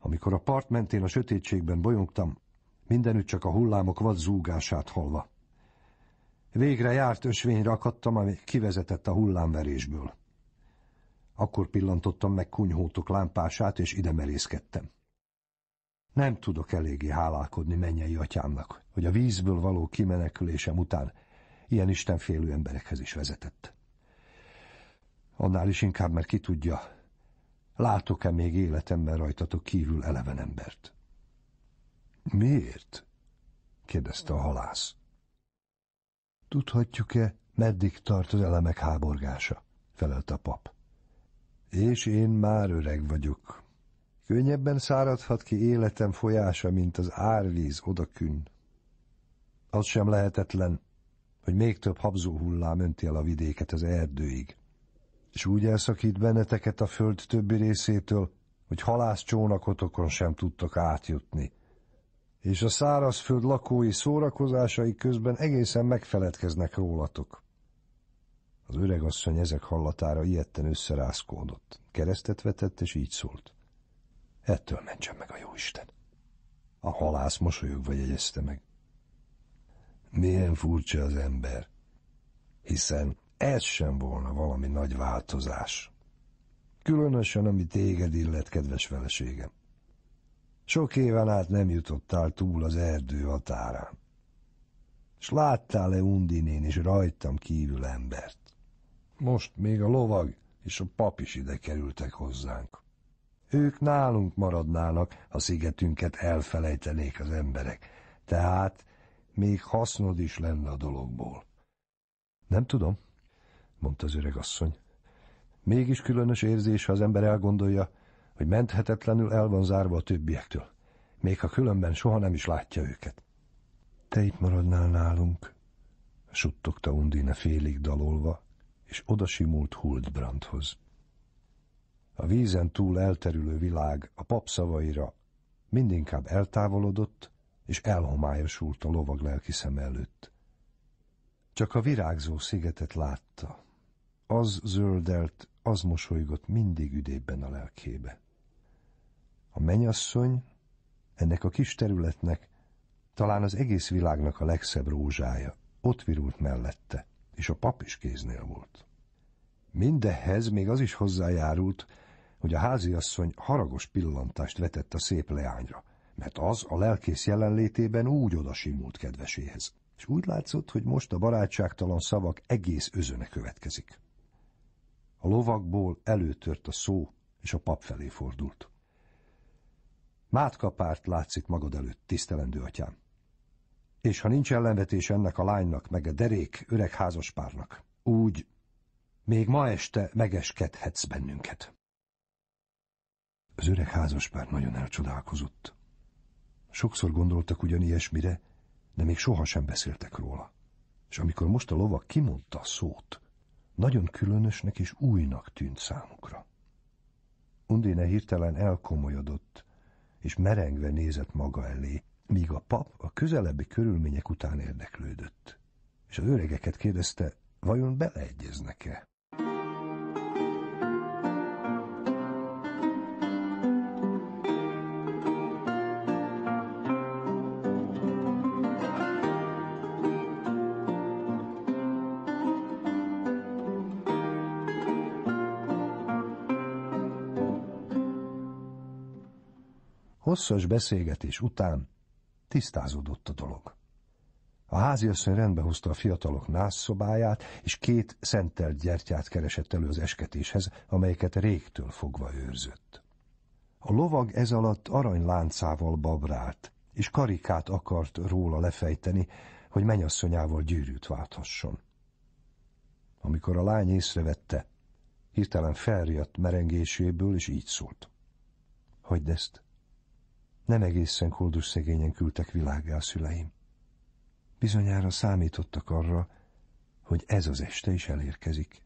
[SPEAKER 1] Amikor a part mentén a sötétségben bolyongtam, mindenütt csak a hullámok vad zúgását hallva. Végre járt ösvényre akadtam, ami kivezetett a hullámverésből. Akkor pillantottam meg kunyhótok lámpását, és ide merészkedtem. Nem tudok eléggé hálálkodni mennyei atyámnak, hogy a vízből való kimenekülésem után ilyen istenfélő emberekhez is vezetett. Annál is inkább, mert ki tudja, Látok-e még életemben rajtatok kívül eleven embert? Miért? kérdezte a halász. Tudhatjuk-e, meddig tart az elemek háborgása? felelt a pap. És én már öreg vagyok. Könnyebben száradhat ki életem folyása, mint az árvíz odakün. Az sem lehetetlen, hogy még több habzó hullám önti el a vidéket az erdőig és úgy elszakít benneteket a föld többi részétől, hogy halászcsónakotokon sem tudtok átjutni. És a szárazföld lakói szórakozásai közben egészen megfeledkeznek rólatok. Az öregasszony ezek hallatára ilyetten összerázkódott. Keresztet vetett, és így szólt. Ettől mentsen meg a jóisten. A halász mosolyogva jegyezte meg. Milyen furcsa az ember, hiszen ez sem volna valami nagy változás. Különösen, ami téged illet, kedves feleségem. Sok éven át nem jutottál túl az erdő határán. S láttál-e Undinén is rajtam kívül embert? Most még a lovag és a pap is ide kerültek hozzánk. Ők nálunk maradnának, ha szigetünket elfelejtenék az emberek, tehát még hasznod is lenne a dologból. Nem tudom, mondta az asszony. Mégis különös érzés, ha az ember elgondolja, hogy menthetetlenül el van zárva a többiektől, még ha különben soha nem is látja őket. Te itt maradnál nálunk, suttogta Undine félig dalolva, és odasimult Huldbrandhoz. A vízen túl elterülő világ a pap szavaira mindinkább eltávolodott, és elhomályosult a lovag lelki szem előtt. Csak a virágzó szigetet látta, az zöldelt, az mosolygott mindig üdébben a lelkébe. A menyasszony ennek a kis területnek, talán az egész világnak a legszebb rózsája, ott virult mellette, és a pap is kéznél volt. Mindehhez még az is hozzájárult, hogy a háziasszony haragos pillantást vetett a szép leányra, mert az a lelkész jelenlétében úgy odasimult kedveséhez, és úgy látszott, hogy most a barátságtalan szavak egész özöne következik. A lovakból előtört a szó, és a pap felé fordult. Mátkapárt látszik magad előtt, tisztelendő atyám. És ha nincs ellenvetés ennek a lánynak, meg a derék öreg házaspárnak, úgy még ma este megeskedhetsz bennünket. Az öreg házaspár nagyon elcsodálkozott. Sokszor gondoltak ugyan ilyesmire, de még sohasem beszéltek róla. És amikor most a lovak kimondta a szót, nagyon különösnek és újnak tűnt számukra. Undine hirtelen elkomolyodott, és merengve nézett maga elé, míg a pap a közelebbi körülmények után érdeklődött. És az öregeket kérdezte, vajon beleegyeznek-e? Hosszas beszélgetés után tisztázódott a dolog. A háziasszony hozta a fiatalok nászszobáját, és két szentelt gyertyát keresett elő az esketéshez, amelyeket régtől fogva őrzött. A lovag ez alatt aranyláncával babrált, és karikát akart róla lefejteni, hogy menyasszonyával gyűrűt válthasson. Amikor a lány észrevette, hirtelen felriadt merengéséből, és így szólt. Hogy ezt, nem egészen koldus szegényen küldtek világgá a szüleim. Bizonyára számítottak arra, hogy ez az este is elérkezik.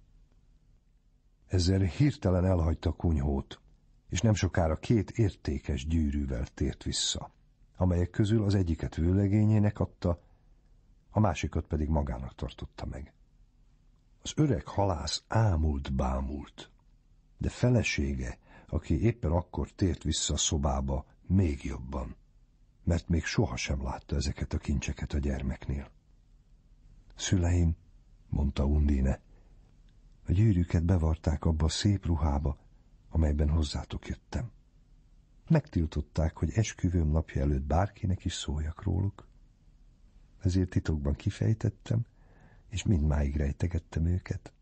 [SPEAKER 1] Ezzel hirtelen elhagyta kunyhót, és nem sokára két értékes gyűrűvel tért vissza, amelyek közül az egyiket vőlegényének adta, a másikat pedig magának tartotta meg. Az öreg halász ámult-bámult, de felesége, aki éppen akkor tért vissza a szobába, még jobban, mert még sohasem látta ezeket a kincseket a gyermeknél. Szüleim, mondta Undine, a gyűrűket bevarták abba a szép ruhába, amelyben hozzátok jöttem. Megtiltották, hogy esküvőm napja előtt bárkinek is szóljak róluk. Ezért titokban kifejtettem, és mindmáig rejtegettem őket.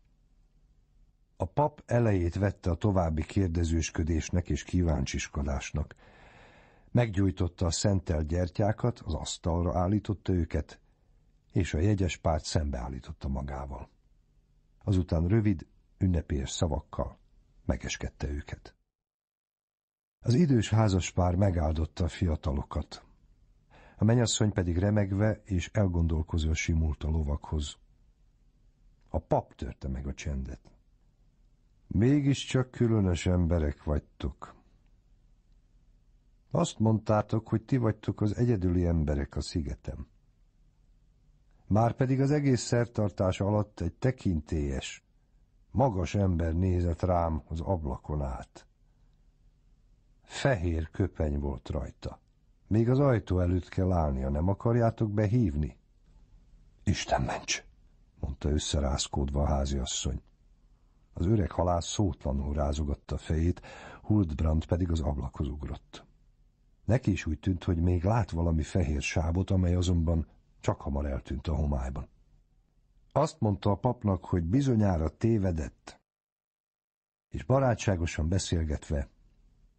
[SPEAKER 1] A pap elejét vette a további kérdezősködésnek és kíváncsiskodásnak, Meggyújtotta a szentel gyertyákat, az asztalra állította őket, és a jegyes párt szembeállította magával. Azután rövid, ünnepélyes szavakkal megeskedte őket. Az idős házaspár megáldotta a fiatalokat. A menyasszony pedig remegve és elgondolkozva simult a lovakhoz. A pap törte meg a csendet. Mégiscsak különös emberek vagytok, azt mondtátok, hogy ti vagytok az egyedüli emberek a szigetem. Márpedig az egész szertartás alatt egy tekintélyes, magas ember nézett rám az ablakon át. Fehér köpeny volt rajta. Még az ajtó előtt kell állnia, nem akarjátok behívni? Isten ments, mondta összerázkódva a háziasszony. Az öreg halász szótlanul rázogatta fejét, Huldbrand pedig az ablakhoz ugrott. Neki is úgy tűnt, hogy még lát valami fehér sábot, amely azonban csak hamar eltűnt a homályban. Azt mondta a papnak, hogy bizonyára tévedett, és barátságosan beszélgetve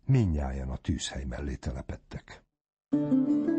[SPEAKER 1] minnyáján a tűzhely mellé telepettek. Thank you.